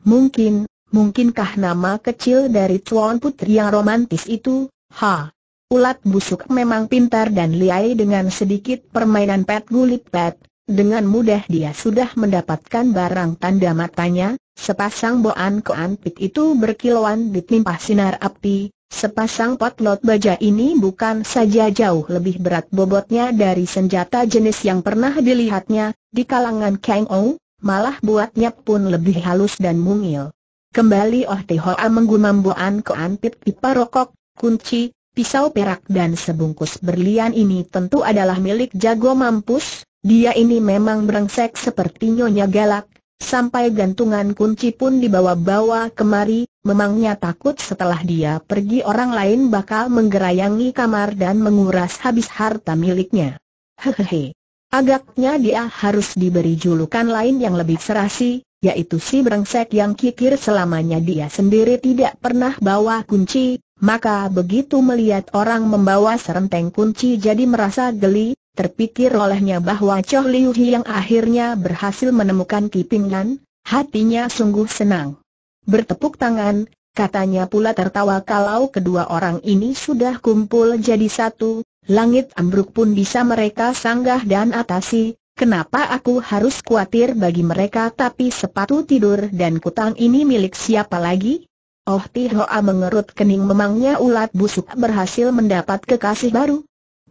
Mungkin, mungkinkah nama kecil dari tuan putri yang romantis itu? Ha! Ulat busuk memang pintar dan liai dengan sedikit permainan pet gulit pet, dengan mudah dia sudah mendapatkan barang tanda matanya, sepasang boan koan itu berkilauan ditimpa sinar api, Sepasang potlot baja ini bukan saja jauh lebih berat bobotnya dari senjata jenis yang pernah dilihatnya, di kalangan Kang Ou, malah buatnya pun lebih halus dan mungil. Kembali Oh Te Hoa menggumam buan keantip pipa rokok, kunci, pisau perak dan sebungkus berlian ini tentu adalah milik jago mampus, dia ini memang berengsek seperti nyonya galak, sampai gantungan kunci pun dibawa-bawa kemari, memangnya takut setelah dia pergi orang lain bakal menggerayangi kamar dan menguras habis harta miliknya. Hehehe. Agaknya dia harus diberi julukan lain yang lebih serasi, yaitu si brengsek yang kikir selamanya dia sendiri tidak pernah bawa kunci, maka begitu melihat orang membawa serenteng kunci jadi merasa geli, Terpikir olehnya bahwa Choh Liu yang akhirnya berhasil menemukan Kipingan, hatinya sungguh senang. Bertepuk tangan, katanya pula tertawa kalau kedua orang ini sudah kumpul jadi satu, langit ambruk pun bisa mereka sanggah dan atasi, kenapa aku harus khawatir bagi mereka tapi sepatu tidur dan kutang ini milik siapa lagi? Oh Tihoa mengerut kening memangnya ulat busuk berhasil mendapat kekasih baru?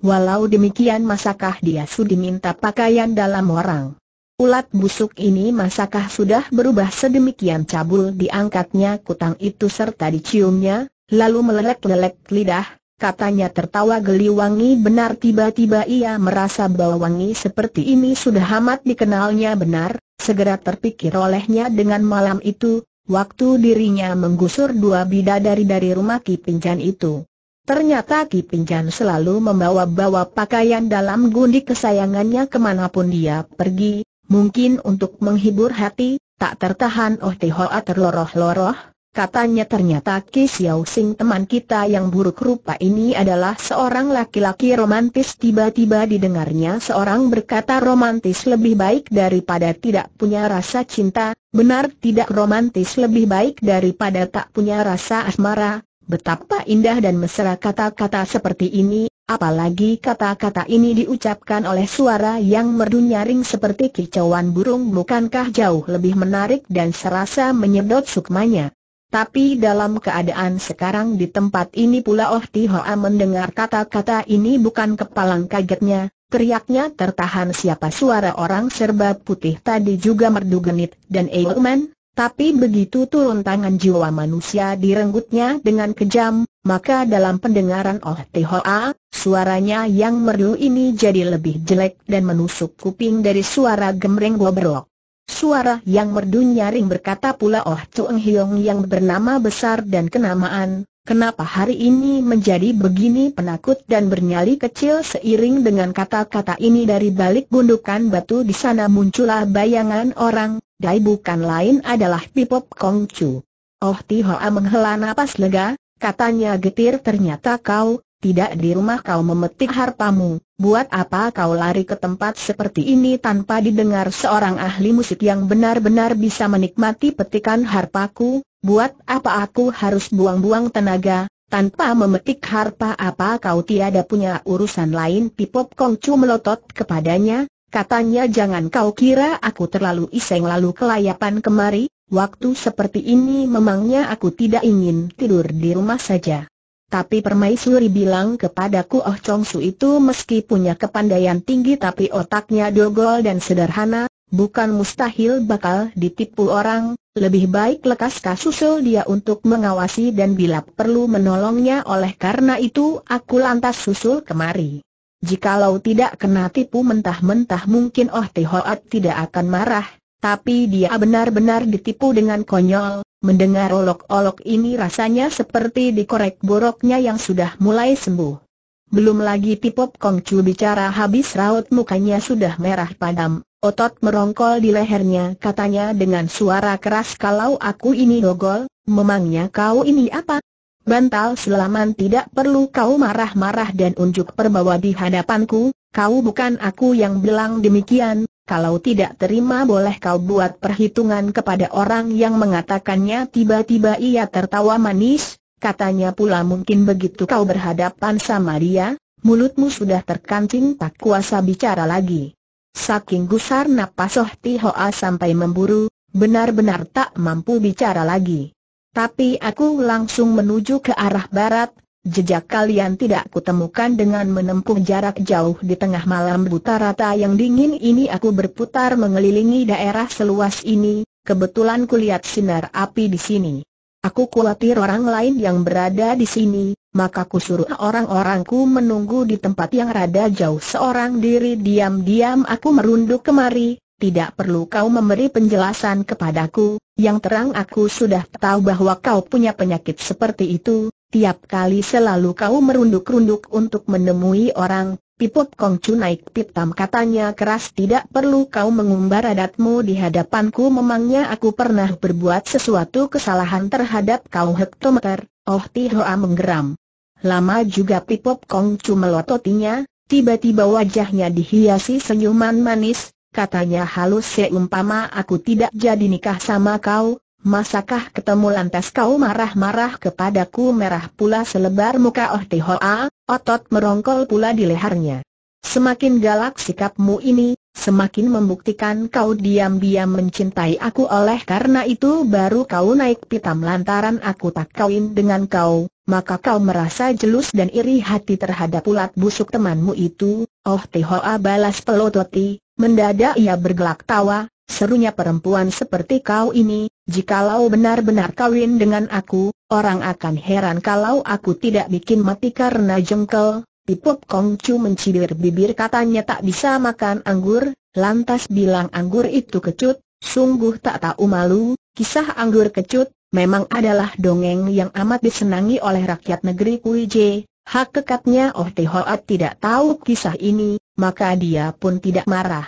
Walau demikian masakah dia sudi minta pakaian dalam orang? Ulat busuk ini masakah sudah berubah sedemikian cabul diangkatnya kutang itu serta diciumnya, lalu melelek-lelek lidah, Katanya tertawa geli wangi benar tiba-tiba ia merasa bau wangi seperti ini sudah amat dikenalnya benar, segera terpikir olehnya dengan malam itu, waktu dirinya menggusur dua bidadari dari rumah Kipinjan itu. Ternyata Ki Pinjan selalu membawa-bawa pakaian dalam gundi kesayangannya kemanapun dia pergi, mungkin untuk menghibur hati, tak tertahan Oh Tihoa terloroh-loroh, katanya ternyata Ki Xiao Sing teman kita yang buruk rupa ini adalah seorang laki-laki romantis tiba-tiba didengarnya seorang berkata romantis lebih baik daripada tidak punya rasa cinta, benar tidak romantis lebih baik daripada tak punya rasa asmara, Betapa indah dan mesra kata-kata seperti ini, apalagi kata-kata ini diucapkan oleh suara yang merdu nyaring seperti kicauan burung bukankah jauh lebih menarik dan serasa menyedot sukmanya. Tapi dalam keadaan sekarang di tempat ini pula Oh Tihoa mendengar kata-kata ini bukan kepalang kagetnya, teriaknya tertahan siapa suara orang serba putih tadi juga merdu genit, dan Eilman, tapi begitu turun tangan jiwa manusia direnggutnya dengan kejam, maka dalam pendengaran Oh Hoa, suaranya yang merdu ini jadi lebih jelek dan menusuk kuping dari suara gemreng bobrok. Suara yang merdu nyaring berkata pula Oh Tueng Hiong yang bernama besar dan kenamaan, kenapa hari ini menjadi begini penakut dan bernyali kecil seiring dengan kata-kata ini dari balik gundukan batu di sana muncullah bayangan orang, Dai bukan lain adalah Pipop Kong Chu. Oh Tihoa menghela napas lega, katanya getir ternyata kau, tidak di rumah kau memetik hartamu, buat apa kau lari ke tempat seperti ini tanpa didengar seorang ahli musik yang benar-benar bisa menikmati petikan harpaku, buat apa aku harus buang-buang tenaga, tanpa memetik harpa apa kau tiada punya urusan lain Pipop Kongcu melotot kepadanya, Katanya jangan kau kira aku terlalu iseng lalu kelayapan kemari, waktu seperti ini memangnya aku tidak ingin tidur di rumah saja. Tapi permaisuri bilang kepadaku Oh Chong Su itu meski punya kepandaian tinggi tapi otaknya dogol dan sederhana, bukan mustahil bakal ditipu orang, lebih baik lekas kasusul dia untuk mengawasi dan bila perlu menolongnya oleh karena itu aku lantas susul kemari. Jikalau tidak kena tipu mentah-mentah mungkin Oh Hoat tidak akan marah, tapi dia benar-benar ditipu dengan konyol, mendengar olok-olok ini rasanya seperti dikorek boroknya yang sudah mulai sembuh. Belum lagi Pipop Kong Chu bicara habis raut mukanya sudah merah padam, otot merongkol di lehernya katanya dengan suara keras kalau aku ini dogol, memangnya kau ini apa? bantal selaman tidak perlu kau marah-marah dan unjuk perbawa di hadapanku, kau bukan aku yang bilang demikian, kalau tidak terima boleh kau buat perhitungan kepada orang yang mengatakannya tiba-tiba ia tertawa manis, katanya pula mungkin begitu kau berhadapan sama dia, mulutmu sudah terkancing tak kuasa bicara lagi. Saking gusar napasoh Tihoa sampai memburu, benar-benar tak mampu bicara lagi. Tapi aku langsung menuju ke arah barat, jejak kalian tidak kutemukan dengan menempuh jarak jauh di tengah malam buta rata yang dingin ini aku berputar mengelilingi daerah seluas ini, kebetulan kulihat sinar api di sini. Aku khawatir orang lain yang berada di sini, maka kusuruh orang-orangku menunggu di tempat yang rada jauh seorang diri diam-diam aku merunduk kemari, tidak perlu kau memberi penjelasan kepadaku, yang terang aku sudah tahu bahwa kau punya penyakit seperti itu, tiap kali selalu kau merunduk-runduk untuk menemui orang, Pipot Kongcu naik pitam katanya keras tidak perlu kau mengumbar adatmu di hadapanku memangnya aku pernah berbuat sesuatu kesalahan terhadap kau hektometer, oh Tihoa menggeram. Lama juga Pipot Kongcu melototinya, tiba-tiba wajahnya dihiasi senyuman manis, katanya halus seumpama aku tidak jadi nikah sama kau, masakah ketemu lantas kau marah-marah kepadaku merah pula selebar muka Oh Tihoa, otot merongkol pula di lehernya. Semakin galak sikapmu ini, semakin membuktikan kau diam-diam mencintai aku oleh karena itu baru kau naik pitam lantaran aku tak kawin dengan kau, maka kau merasa jelus dan iri hati terhadap ulat busuk temanmu itu, oh Tihoa balas pelototi, Mendadak ia bergelak tawa, serunya perempuan seperti kau ini, jikalau benar-benar kawin dengan aku, orang akan heran kalau aku tidak bikin mati karena jengkel. Pipop kongcu mencibir bibir katanya tak bisa makan anggur, lantas bilang anggur itu kecut, sungguh tak tahu malu, kisah anggur kecut, memang adalah dongeng yang amat disenangi oleh rakyat negeri Kuije, Hak kekatnya Oh Tehoat tidak tahu kisah ini, maka dia pun tidak marah.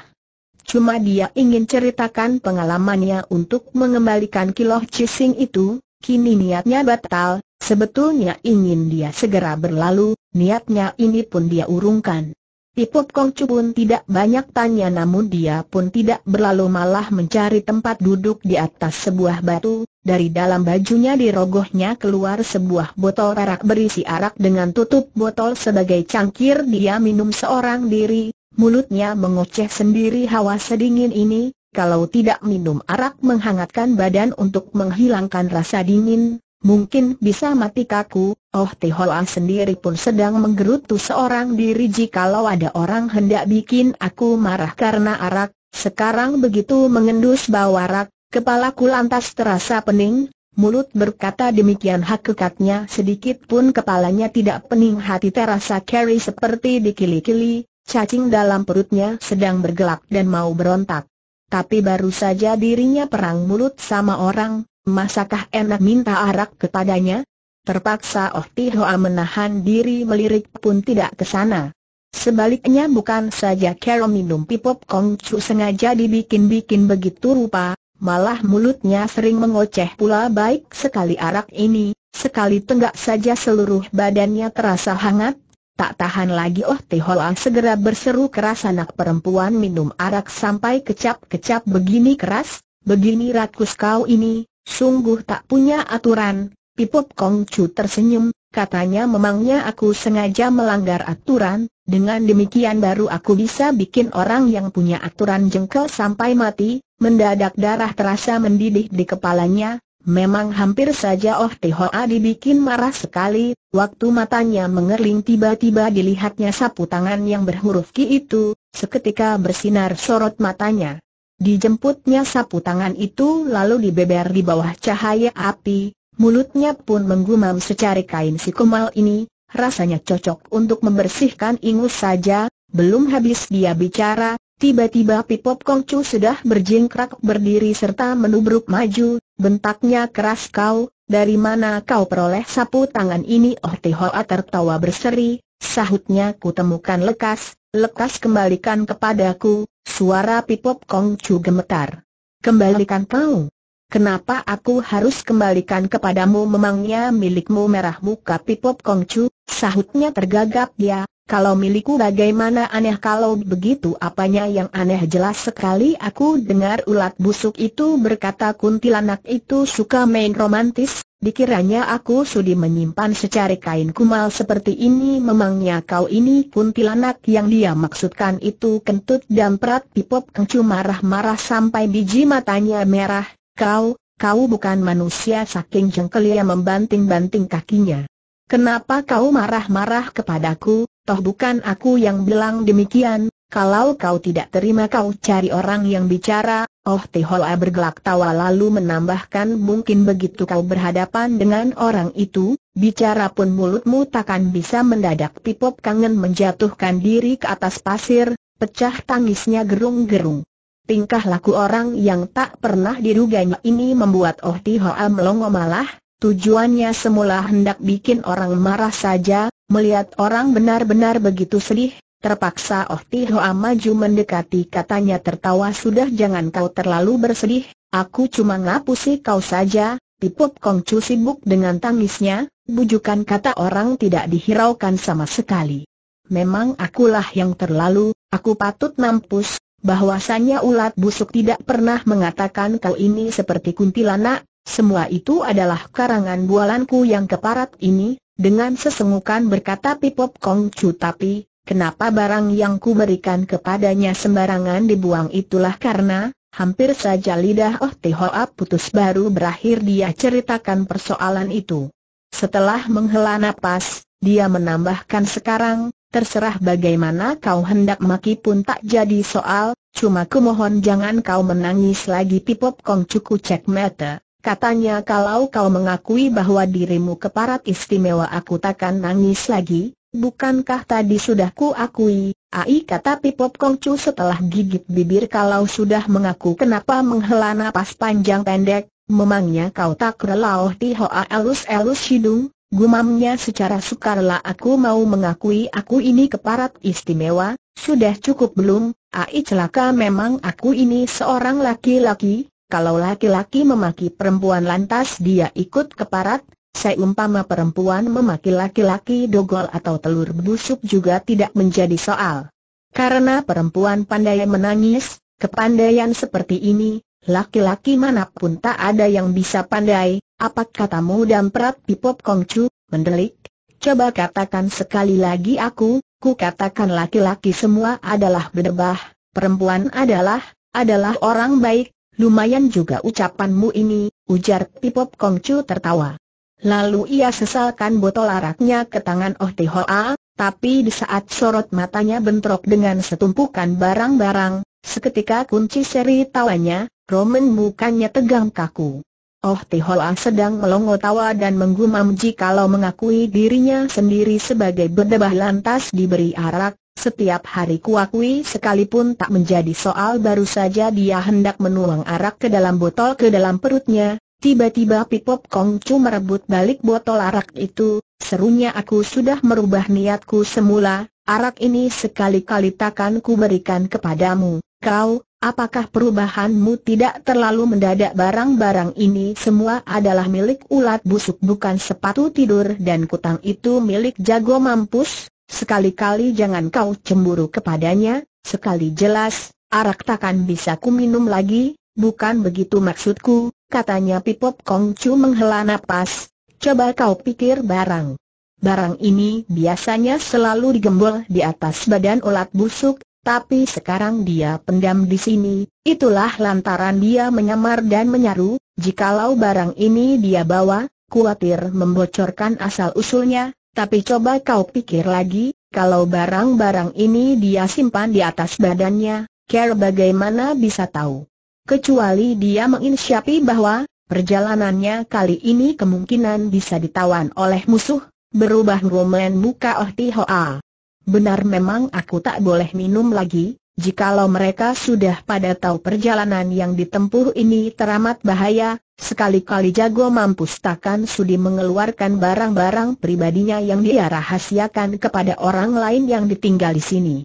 Cuma dia ingin ceritakan pengalamannya untuk mengembalikan kiloh cising itu, kini niatnya batal, sebetulnya ingin dia segera berlalu, niatnya ini pun dia urungkan. Kong Chu pun tidak banyak tanya namun dia pun tidak berlalu malah mencari tempat duduk di atas sebuah batu, dari dalam bajunya dirogohnya keluar sebuah botol perak berisi arak dengan tutup botol sebagai cangkir dia minum seorang diri, mulutnya mengoceh sendiri hawa sedingin ini, kalau tidak minum arak menghangatkan badan untuk menghilangkan rasa dingin, mungkin bisa mati kaku, Oh Tihoa sendiri pun sedang menggerutu seorang diri jikalau ada orang hendak bikin aku marah karena arak, sekarang begitu mengendus bau arak, kepalaku lantas terasa pening, mulut berkata demikian hakikatnya sedikit pun kepalanya tidak pening hati terasa carry seperti dikili-kili, cacing dalam perutnya sedang bergelak dan mau berontak. Tapi baru saja dirinya perang mulut sama orang, Masakah enak minta arak kepadanya? Terpaksa Oh Tihoa menahan diri melirik pun tidak ke sana. Sebaliknya bukan saja Carol minum pipop kongcu sengaja dibikin-bikin begitu rupa, malah mulutnya sering mengoceh pula baik sekali arak ini, sekali tenggak saja seluruh badannya terasa hangat, tak tahan lagi Oh Tihoa segera berseru keras anak perempuan minum arak sampai kecap-kecap begini keras, begini rakus kau ini, Sungguh tak punya aturan, Pipop Kong Chu tersenyum, katanya memangnya aku sengaja melanggar aturan, dengan demikian baru aku bisa bikin orang yang punya aturan jengkel sampai mati, mendadak darah terasa mendidih di kepalanya, Memang hampir saja Oh Tihoa dibikin marah sekali, waktu matanya mengerling tiba-tiba dilihatnya sapu tangan yang berhuruf Ki itu, seketika bersinar sorot matanya. Dijemputnya sapu tangan itu lalu dibeber di bawah cahaya api, mulutnya pun menggumam secari kain si Kemal ini, rasanya cocok untuk membersihkan ingus saja, belum habis dia bicara, tiba-tiba Pipop Kongcu sudah berjingkrak berdiri serta menubruk maju, bentaknya keras kau, dari mana kau peroleh sapu tangan ini? Oh Tihoa tertawa berseri, sahutnya kutemukan lekas, Lekas kembalikan kepadaku, suara Pipop Kong Chu gemetar. Kembalikan kau. Kenapa aku harus kembalikan kepadamu memangnya milikmu merah muka Pipop Kong Chu, sahutnya tergagap dia, kalau milikku bagaimana aneh kalau begitu apanya yang aneh jelas sekali aku dengar ulat busuk itu berkata kuntilanak itu suka main romantis, Dikiranya aku sudi menyimpan secari kain kumal seperti ini memangnya kau ini kuntilanak yang dia maksudkan itu kentut dan perat pipop kencu marah-marah sampai biji matanya merah, kau, kau bukan manusia saking jengkel yang membanting-banting kakinya. Kenapa kau marah-marah kepadaku, toh bukan aku yang bilang demikian, kalau kau tidak terima kau cari orang yang bicara, Oh Tihola bergelak tawa lalu menambahkan mungkin begitu kau berhadapan dengan orang itu, bicara pun mulutmu takkan bisa mendadak pipop kangen menjatuhkan diri ke atas pasir, pecah tangisnya gerung-gerung. Tingkah laku orang yang tak pernah diruganya ini membuat Oh Tihola melongo malah, tujuannya semula hendak bikin orang marah saja, melihat orang benar-benar begitu sedih, Terpaksa Oh Ti Hoa maju mendekati katanya tertawa sudah jangan kau terlalu bersedih, aku cuma ngapusi kau saja, Piput Kong Chu sibuk dengan tangisnya, bujukan kata orang tidak dihiraukan sama sekali. Memang akulah yang terlalu, aku patut nampus. bahwasanya ulat busuk tidak pernah mengatakan kau ini seperti kuntilanak, semua itu adalah karangan bualanku yang keparat ini, dengan sesengukan berkata Pipop Kong Chu tapi, Kenapa barang yang kuberikan kepadanya sembarangan dibuang itulah karena, hampir saja lidah Oh Tihoa putus baru berakhir dia ceritakan persoalan itu. Setelah menghela nafas, dia menambahkan sekarang, terserah bagaimana kau hendak maki pun tak jadi soal, cuma kumohon jangan kau menangis lagi Pipop Kong cuku cek mata. Katanya kalau kau mengakui bahwa dirimu keparat istimewa aku takkan nangis lagi, Bukankah tadi sudah ku akui, ai kata Pipop Kongcu setelah gigit bibir kalau sudah mengaku kenapa menghela napas panjang pendek, memangnya kau tak rela oh tihoa elus-elus hidung, gumamnya secara sukarlah aku mau mengakui aku ini keparat istimewa, sudah cukup belum, ai celaka memang aku ini seorang laki-laki, kalau laki-laki memaki perempuan lantas dia ikut keparat, saya umpama perempuan memaki laki-laki dogol atau telur busuk juga tidak menjadi soal. Karena perempuan pandai menangis, kepandaian seperti ini, laki-laki manapun tak ada yang bisa pandai, apa katamu dan perat pipop kongcu, mendelik? Coba katakan sekali lagi aku, ku katakan laki-laki semua adalah berdebah, perempuan adalah, adalah orang baik, lumayan juga ucapanmu ini, ujar pipop kongcu tertawa. Lalu ia sesalkan botol araknya ke tangan Oh Hoa, tapi di saat sorot matanya bentrok dengan setumpukan barang-barang, seketika kunci seri tawanya, Roman mukanya tegang kaku. Oh Hoa sedang melongo tawa dan menggumam jikalau mengakui dirinya sendiri sebagai berdebah lantas diberi arak, setiap hari kuakui sekalipun tak menjadi soal baru saja dia hendak menuang arak ke dalam botol ke dalam perutnya, Tiba-tiba Pipop Kongcu merebut balik botol arak itu, serunya aku sudah merubah niatku semula, arak ini sekali-kali takkan ku berikan kepadamu. Kau, apakah perubahanmu tidak terlalu mendadak barang-barang ini semua adalah milik ulat busuk bukan sepatu tidur dan kutang itu milik jago mampus? Sekali-kali jangan kau cemburu kepadanya, sekali jelas, arak takkan bisa ku minum lagi, bukan begitu maksudku, katanya Pipop Kong Chu menghela nafas. coba kau pikir barang. Barang ini biasanya selalu digembol di atas badan ulat busuk, tapi sekarang dia pendam di sini, itulah lantaran dia menyamar dan menyaru, jikalau barang ini dia bawa, kuatir membocorkan asal-usulnya, tapi coba kau pikir lagi, kalau barang-barang ini dia simpan di atas badannya, care bagaimana bisa tahu? kecuali dia menginsyapi bahwa perjalanannya kali ini kemungkinan bisa ditawan oleh musuh, berubah romen muka Oh Tihoa. Benar memang aku tak boleh minum lagi, jikalau mereka sudah pada tahu perjalanan yang ditempuh ini teramat bahaya, sekali-kali jago mampus takkan sudi mengeluarkan barang-barang pribadinya yang dia rahasiakan kepada orang lain yang ditinggal di sini.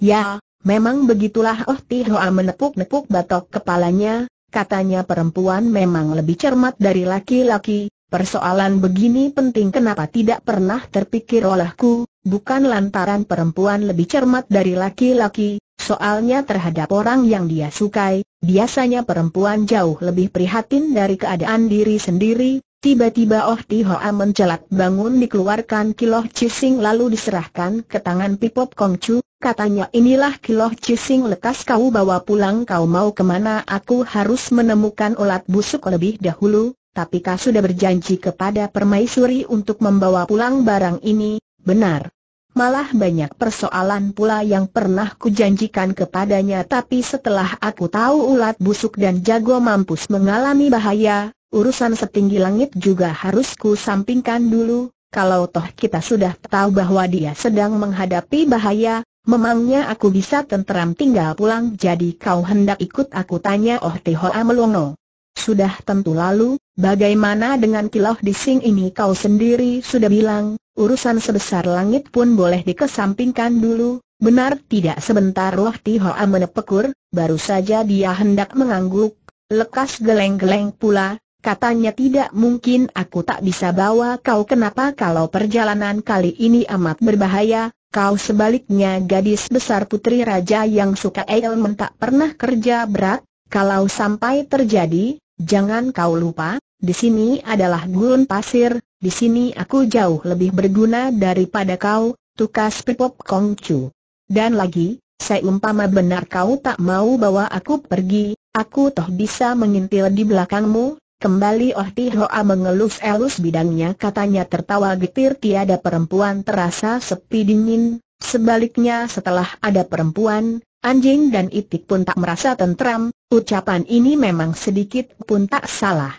Ya, Memang begitulah Oh Tihoa menepuk-nepuk batok kepalanya, katanya perempuan memang lebih cermat dari laki-laki, persoalan begini penting kenapa tidak pernah terpikir olehku, bukan lantaran perempuan lebih cermat dari laki-laki, soalnya terhadap orang yang dia sukai, biasanya perempuan jauh lebih prihatin dari keadaan diri sendiri, Tiba-tiba Oh Tihoa mencelat bangun dikeluarkan kiloh cising lalu diserahkan ke tangan Pipop Kongcu, katanya inilah kiloh cising lekas kau bawa pulang kau mau kemana aku harus menemukan ulat busuk lebih dahulu, tapi kau sudah berjanji kepada permaisuri untuk membawa pulang barang ini, benar. Malah banyak persoalan pula yang pernah kujanjikan kepadanya tapi setelah aku tahu ulat busuk dan jago mampus mengalami bahaya, urusan setinggi langit juga harus ku sampingkan dulu, kalau toh kita sudah tahu bahwa dia sedang menghadapi bahaya, Memangnya aku bisa tenteram tinggal pulang jadi kau hendak ikut aku tanya Oh Hoa Melongo. Sudah tentu lalu, bagaimana dengan kilau dising ini kau sendiri sudah bilang, urusan sebesar langit pun boleh dikesampingkan dulu, benar tidak sebentar Oh Hoa menepekur, baru saja dia hendak mengangguk, lekas geleng-geleng pula, Katanya tidak mungkin aku tak bisa bawa kau kenapa kalau perjalanan kali ini amat berbahaya, Kau sebaliknya gadis besar putri raja yang suka elemen tak pernah kerja berat, kalau sampai terjadi, jangan kau lupa, di sini adalah gurun pasir, di sini aku jauh lebih berguna daripada kau, tukas Pipop Kongcu. Dan lagi, saya umpama benar kau tak mau bawa aku pergi, aku toh bisa mengintil di belakangmu, Kembali Oh Ti mengelus-elus bidangnya katanya tertawa getir tiada perempuan terasa sepi dingin, sebaliknya setelah ada perempuan, anjing dan itik pun tak merasa tentram, ucapan ini memang sedikit pun tak salah.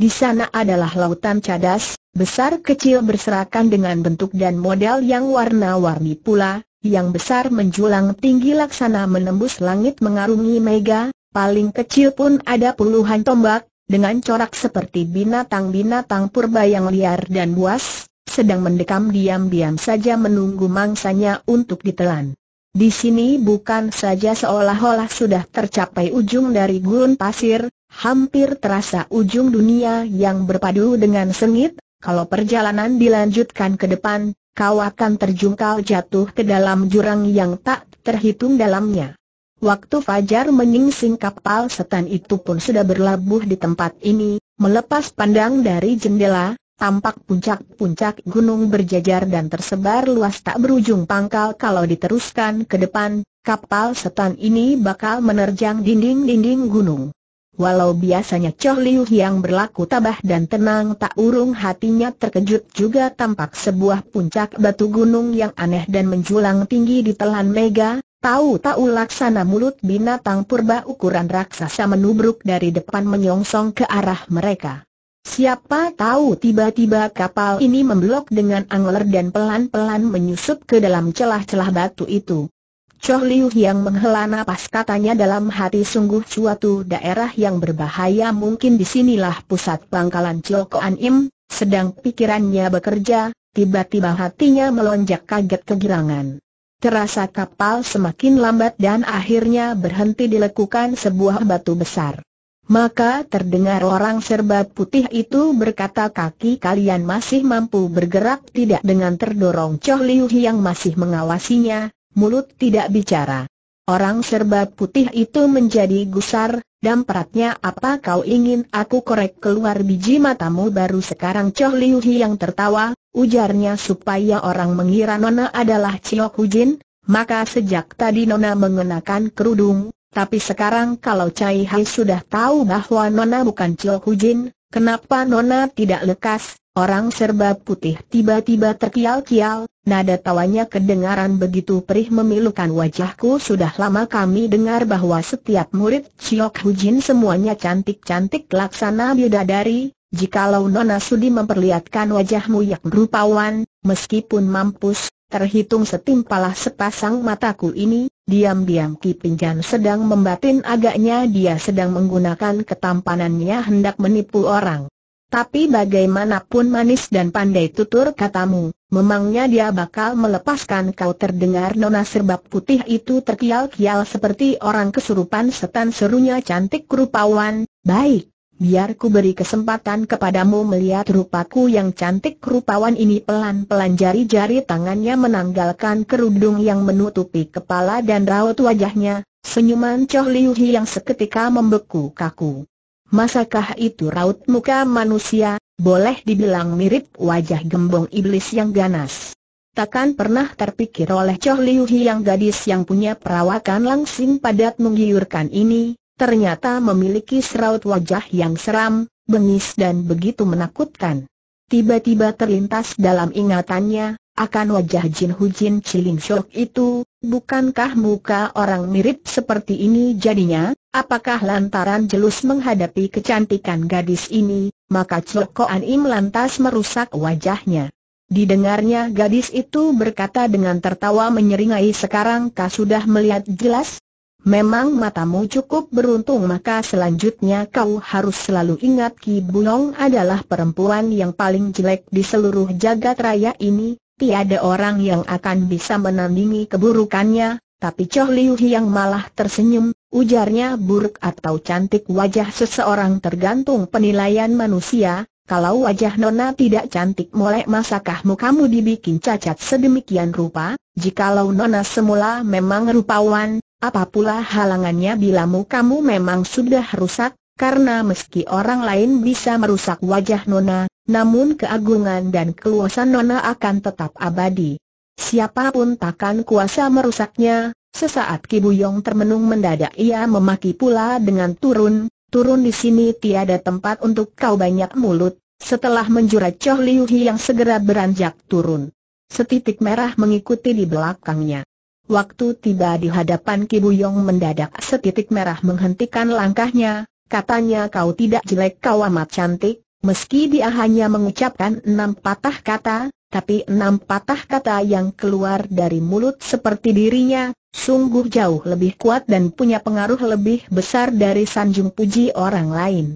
Di sana adalah lautan cadas, besar kecil berserakan dengan bentuk dan model yang warna-warni pula, yang besar menjulang tinggi laksana menembus langit mengarungi mega, paling kecil pun ada puluhan tombak, dengan corak seperti binatang-binatang purba yang liar dan buas, sedang mendekam diam-diam saja menunggu mangsanya untuk ditelan. Di sini bukan saja seolah-olah sudah tercapai ujung dari gurun pasir, hampir terasa ujung dunia yang berpadu dengan sengit, kalau perjalanan dilanjutkan ke depan, kau akan terjungkal jatuh ke dalam jurang yang tak terhitung dalamnya. Waktu Fajar menyingsing kapal setan itu pun sudah berlabuh di tempat ini, melepas pandang dari jendela, tampak puncak-puncak gunung berjajar dan tersebar luas tak berujung pangkal kalau diteruskan ke depan, kapal setan ini bakal menerjang dinding-dinding gunung. Walau biasanya Choh Liu yang berlaku tabah dan tenang tak urung hatinya terkejut juga tampak sebuah puncak batu gunung yang aneh dan menjulang tinggi di telan mega, Tahu-tahu laksana mulut binatang purba ukuran raksasa menubruk dari depan menyongsong ke arah mereka. Siapa tahu tiba-tiba kapal ini memblok dengan angler dan pelan-pelan menyusup ke dalam celah-celah batu itu. Choh Liu yang menghela napas katanya dalam hati sungguh suatu daerah yang berbahaya mungkin disinilah pusat pangkalan Cilokoan Im, sedang pikirannya bekerja, tiba-tiba hatinya melonjak kaget kegirangan. Terasa kapal semakin lambat dan akhirnya berhenti dilekukan sebuah batu besar. Maka terdengar orang serba putih itu berkata kaki kalian masih mampu bergerak tidak dengan terdorong Choh Liu yang masih mengawasinya, mulut tidak bicara. Orang serba putih itu menjadi gusar, dan peratnya apa kau ingin aku korek keluar biji matamu baru sekarang Choh Liu yang tertawa, ujarnya supaya orang mengira Nona adalah Chiok Hujin, maka sejak tadi Nona mengenakan kerudung, tapi sekarang kalau Cai Hai sudah tahu bahwa Nona bukan Chiok Hujin, kenapa Nona tidak lekas, orang serba putih tiba-tiba terkial-kial, Nada tawanya kedengaran begitu perih memilukan wajahku sudah lama kami dengar bahwa setiap murid Ciok Hujin semuanya cantik-cantik laksana bidadari, jikalau Nona Sudi memperlihatkan wajahmu yang rupawan, meskipun mampus, terhitung setimpalah sepasang mataku ini, diam-diam Ki Pinjan sedang membatin agaknya dia sedang menggunakan ketampanannya hendak menipu orang. Tapi bagaimanapun manis dan pandai tutur katamu, memangnya dia bakal melepaskan kau terdengar nona Serbab putih itu terkial-kial seperti orang kesurupan setan serunya cantik kerupawan, baik, biar ku beri kesempatan kepadamu melihat rupaku yang cantik kerupawan ini pelan-pelan jari-jari tangannya menanggalkan kerudung yang menutupi kepala dan raut wajahnya, senyuman Choh Liu yang seketika membeku kaku. Masakah itu raut muka manusia, boleh dibilang mirip wajah gembong iblis yang ganas. Takkan pernah terpikir oleh Choh Liu yang gadis yang punya perawakan langsing padat menggiurkan ini, ternyata memiliki seraut wajah yang seram, bengis dan begitu menakutkan. Tiba-tiba terlintas dalam ingatannya, akan wajah Jin Hujin Chilin Shok itu, bukankah muka orang mirip seperti ini jadinya? Apakah lantaran jelus menghadapi kecantikan gadis ini, maka Chok an Im lantas merusak wajahnya. Didengarnya gadis itu berkata dengan tertawa menyeringai sekarang kau sudah melihat jelas? Memang matamu cukup beruntung maka selanjutnya kau harus selalu ingat Ki Bulong adalah perempuan yang paling jelek di seluruh jagat raya ini, tiada orang yang akan bisa menandingi keburukannya, tapi Choh Liu Hiang malah tersenyum, ujarnya buruk atau cantik wajah seseorang tergantung penilaian manusia, kalau wajah Nona tidak cantik mulai masakah mukamu dibikin cacat sedemikian rupa, jikalau Nona semula memang rupawan, apa pula halangannya bila mukamu memang sudah rusak, karena meski orang lain bisa merusak wajah Nona, namun keagungan dan keluasan Nona akan tetap abadi. Siapapun takkan kuasa merusaknya, sesaat Kibuyong termenung mendadak ia memaki pula dengan turun, turun di sini tiada tempat untuk kau banyak mulut, setelah menjurat Choh Liu yang segera beranjak turun. Setitik merah mengikuti di belakangnya. Waktu tiba di hadapan Kibuyong mendadak setitik merah menghentikan langkahnya, katanya kau tidak jelek kau amat cantik, Meski dia hanya mengucapkan enam patah kata, tapi enam patah kata yang keluar dari mulut seperti dirinya, sungguh jauh lebih kuat dan punya pengaruh lebih besar dari sanjung puji orang lain.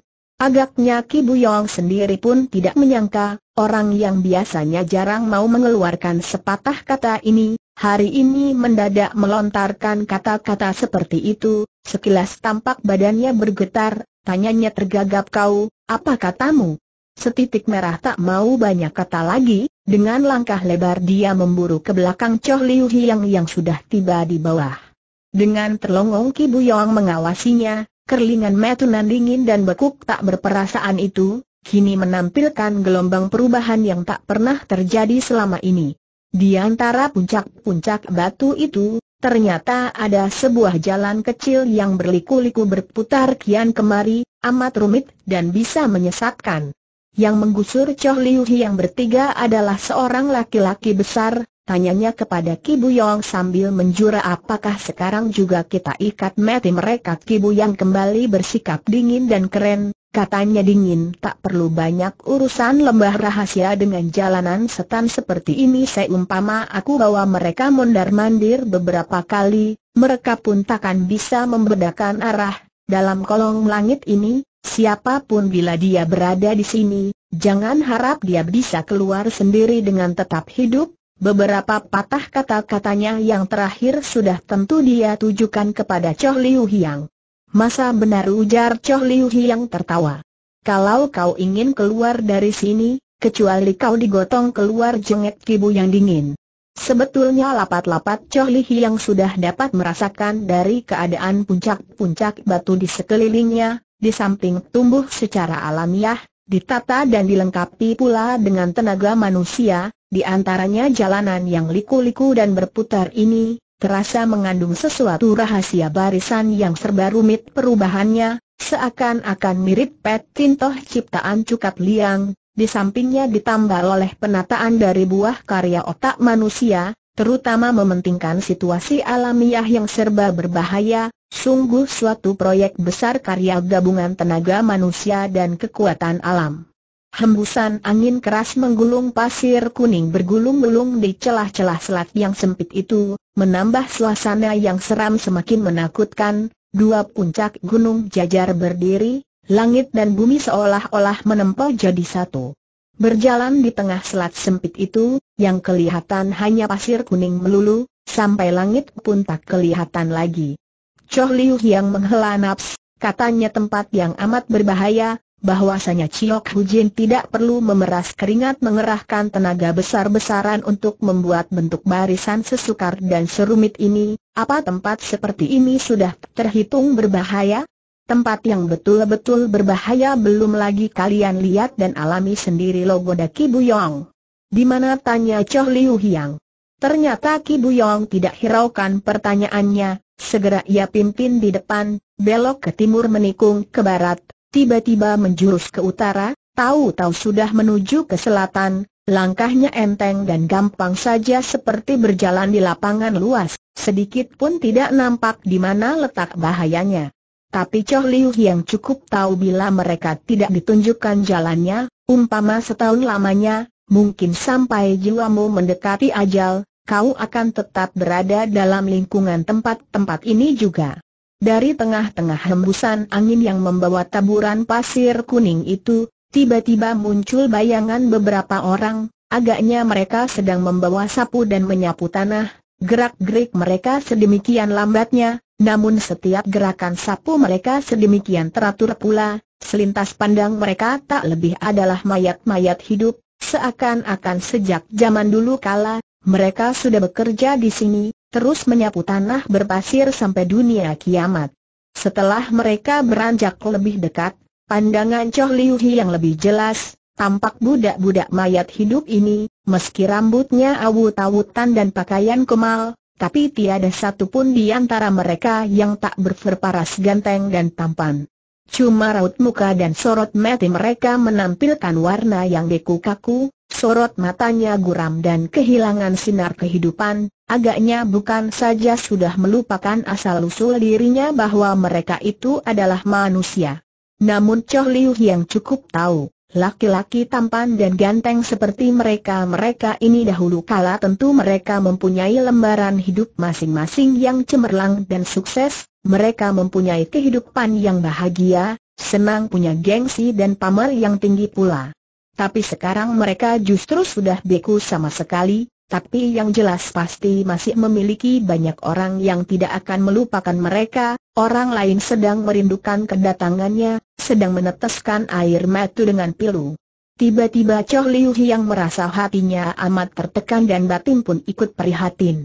Agaknya Ki Buyong sendiri pun tidak menyangka, orang yang biasanya jarang mau mengeluarkan sepatah kata ini, hari ini mendadak melontarkan kata-kata seperti itu, sekilas tampak badannya bergetar, Tanyanya tergagap kau, apa katamu? Setitik merah tak mau banyak kata lagi, dengan langkah lebar dia memburu ke belakang Choh Liu Hiang yang sudah tiba di bawah. Dengan terlongong Ki Yong mengawasinya, kerlingan metunan dingin dan bekuk tak berperasaan itu, kini menampilkan gelombang perubahan yang tak pernah terjadi selama ini. Di antara puncak-puncak batu itu, Ternyata ada sebuah jalan kecil yang berliku-liku berputar kian kemari, amat rumit dan bisa menyesatkan. Yang menggusur Choh Liu yang bertiga adalah seorang laki-laki besar, tanyanya kepada Kibu Yong sambil menjura apakah sekarang juga kita ikat mati mereka Kibu yang kembali bersikap dingin dan keren, Katanya dingin tak perlu banyak urusan lembah rahasia dengan jalanan setan seperti ini Saya umpama aku bawa mereka mondar-mandir beberapa kali, mereka pun takkan bisa membedakan arah, dalam kolong langit ini, siapapun bila dia berada di sini, jangan harap dia bisa keluar sendiri dengan tetap hidup, beberapa patah kata-katanya yang terakhir sudah tentu dia tujukan kepada Choh Liu Hiang. Masa benar ujar Choh Liu yang tertawa. Kalau kau ingin keluar dari sini, kecuali kau digotong keluar jengek kibu yang dingin. Sebetulnya lapat-lapat Choh Li yang sudah dapat merasakan dari keadaan puncak-puncak batu di sekelilingnya, di samping tumbuh secara alamiah, ditata dan dilengkapi pula dengan tenaga manusia, di antaranya jalanan yang liku-liku dan berputar ini, terasa mengandung sesuatu rahasia barisan yang serba rumit perubahannya, seakan-akan mirip pet tintoh ciptaan Cukat Liang, di sampingnya ditambah oleh penataan dari buah karya otak manusia, terutama mementingkan situasi alamiah yang serba berbahaya, sungguh suatu proyek besar karya gabungan tenaga manusia dan kekuatan alam. Hembusan angin keras menggulung pasir kuning bergulung-gulung di celah-celah selat yang sempit itu, menambah suasana yang seram semakin menakutkan, dua puncak gunung jajar berdiri, langit dan bumi seolah-olah menempel jadi satu. Berjalan di tengah selat sempit itu, yang kelihatan hanya pasir kuning melulu, sampai langit pun tak kelihatan lagi. Choh Liu yang menghela naps, katanya tempat yang amat berbahaya, bahwasanya Chiok Hujin tidak perlu memeras keringat mengerahkan tenaga besar-besaran untuk membuat bentuk barisan sesukar dan serumit ini, apa tempat seperti ini sudah terhitung berbahaya? Tempat yang betul-betul berbahaya belum lagi kalian lihat dan alami sendiri logo Daki Buyong. Di mana tanya Choh Liu Hiang? Ternyata Ki Buyong tidak hiraukan pertanyaannya, segera ia pimpin di depan, belok ke timur menikung ke barat, tiba-tiba menjurus ke utara, tahu-tahu sudah menuju ke selatan, langkahnya enteng dan gampang saja seperti berjalan di lapangan luas, sedikit pun tidak nampak di mana letak bahayanya. Tapi Choh Liu yang cukup tahu bila mereka tidak ditunjukkan jalannya, umpama setahun lamanya, mungkin sampai jiwamu mendekati ajal, kau akan tetap berada dalam lingkungan tempat-tempat ini juga. Dari tengah-tengah hembusan angin yang membawa taburan pasir kuning itu, tiba-tiba muncul bayangan beberapa orang, agaknya mereka sedang membawa sapu dan menyapu tanah, gerak-gerik mereka sedemikian lambatnya, namun setiap gerakan sapu mereka sedemikian teratur pula, selintas pandang mereka tak lebih adalah mayat-mayat hidup, seakan-akan sejak zaman dulu kala, mereka sudah bekerja di sini, terus menyapu tanah berpasir sampai dunia kiamat. Setelah mereka beranjak lebih dekat, pandangan Choh Liu Hi yang lebih jelas, tampak budak-budak mayat hidup ini, meski rambutnya awut-awutan dan pakaian kemal, tapi tiada satupun di antara mereka yang tak berperparas ganteng dan tampan. Cuma raut muka dan sorot mata mereka menampilkan warna yang beku kaku, sorot matanya guram dan kehilangan sinar kehidupan, agaknya bukan saja sudah melupakan asal-usul dirinya bahwa mereka itu adalah manusia. Namun Choh Liu yang cukup tahu, laki-laki tampan dan ganteng seperti mereka-mereka ini dahulu kala tentu mereka mempunyai lembaran hidup masing-masing yang cemerlang dan sukses, mereka mempunyai kehidupan yang bahagia, senang punya gengsi dan pamer yang tinggi pula. Tapi sekarang mereka justru sudah beku sama sekali, tapi yang jelas pasti masih memiliki banyak orang yang tidak akan melupakan mereka, orang lain sedang merindukan kedatangannya, sedang meneteskan air mata dengan pilu. Tiba-tiba Choh Liu yang merasa hatinya amat tertekan dan batin pun ikut prihatin.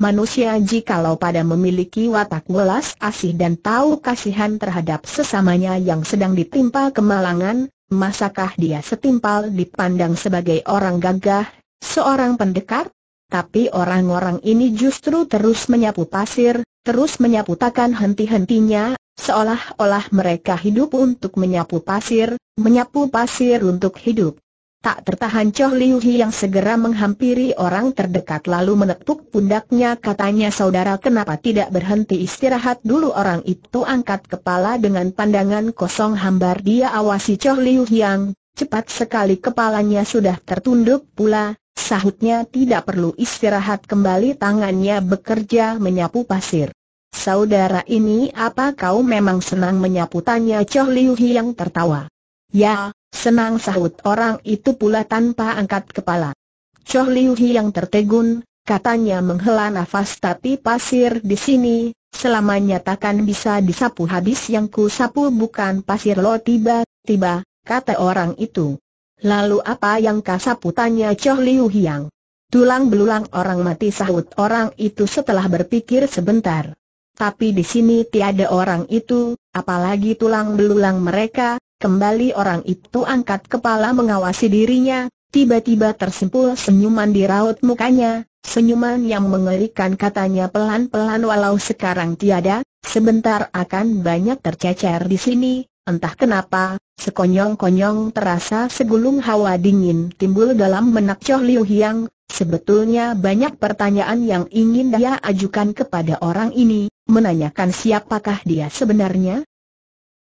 Manusia jikalau pada memiliki watak welas asih dan tahu kasihan terhadap sesamanya yang sedang ditimpa kemalangan, masakah dia setimpal dipandang sebagai orang gagah seorang pendekar, tapi orang-orang ini justru terus menyapu pasir, terus menyapu takkan henti-hentinya, seolah-olah mereka hidup untuk menyapu pasir, menyapu pasir untuk hidup. Tak tertahan Choh Liu Hi yang segera menghampiri orang terdekat lalu menepuk pundaknya katanya saudara kenapa tidak berhenti istirahat dulu orang itu angkat kepala dengan pandangan kosong hambar dia awasi Choh Liu yang cepat sekali kepalanya sudah tertunduk pula, Sahutnya tidak perlu istirahat kembali tangannya bekerja menyapu pasir. Saudara ini apa kau memang senang menyapu tanya Choh Liu yang tertawa. Ya, senang sahut orang itu pula tanpa angkat kepala. Choh Liu yang tertegun, katanya menghela nafas tapi pasir di sini, selamanya takkan bisa disapu habis yang ku sapu bukan pasir lo tiba-tiba, kata orang itu. Lalu apa yang kasapu putanya Choh Liu Hiang? Tulang belulang orang mati sahut orang itu setelah berpikir sebentar. Tapi di sini tiada orang itu, apalagi tulang belulang mereka, kembali orang itu angkat kepala mengawasi dirinya, tiba-tiba tersimpul senyuman di raut mukanya, senyuman yang mengerikan katanya pelan-pelan walau sekarang tiada, sebentar akan banyak tercecer di sini, Entah kenapa, sekonyong-konyong terasa segulung hawa dingin timbul dalam menak Choh Liu Hiang, sebetulnya banyak pertanyaan yang ingin dia ajukan kepada orang ini, menanyakan siapakah dia sebenarnya,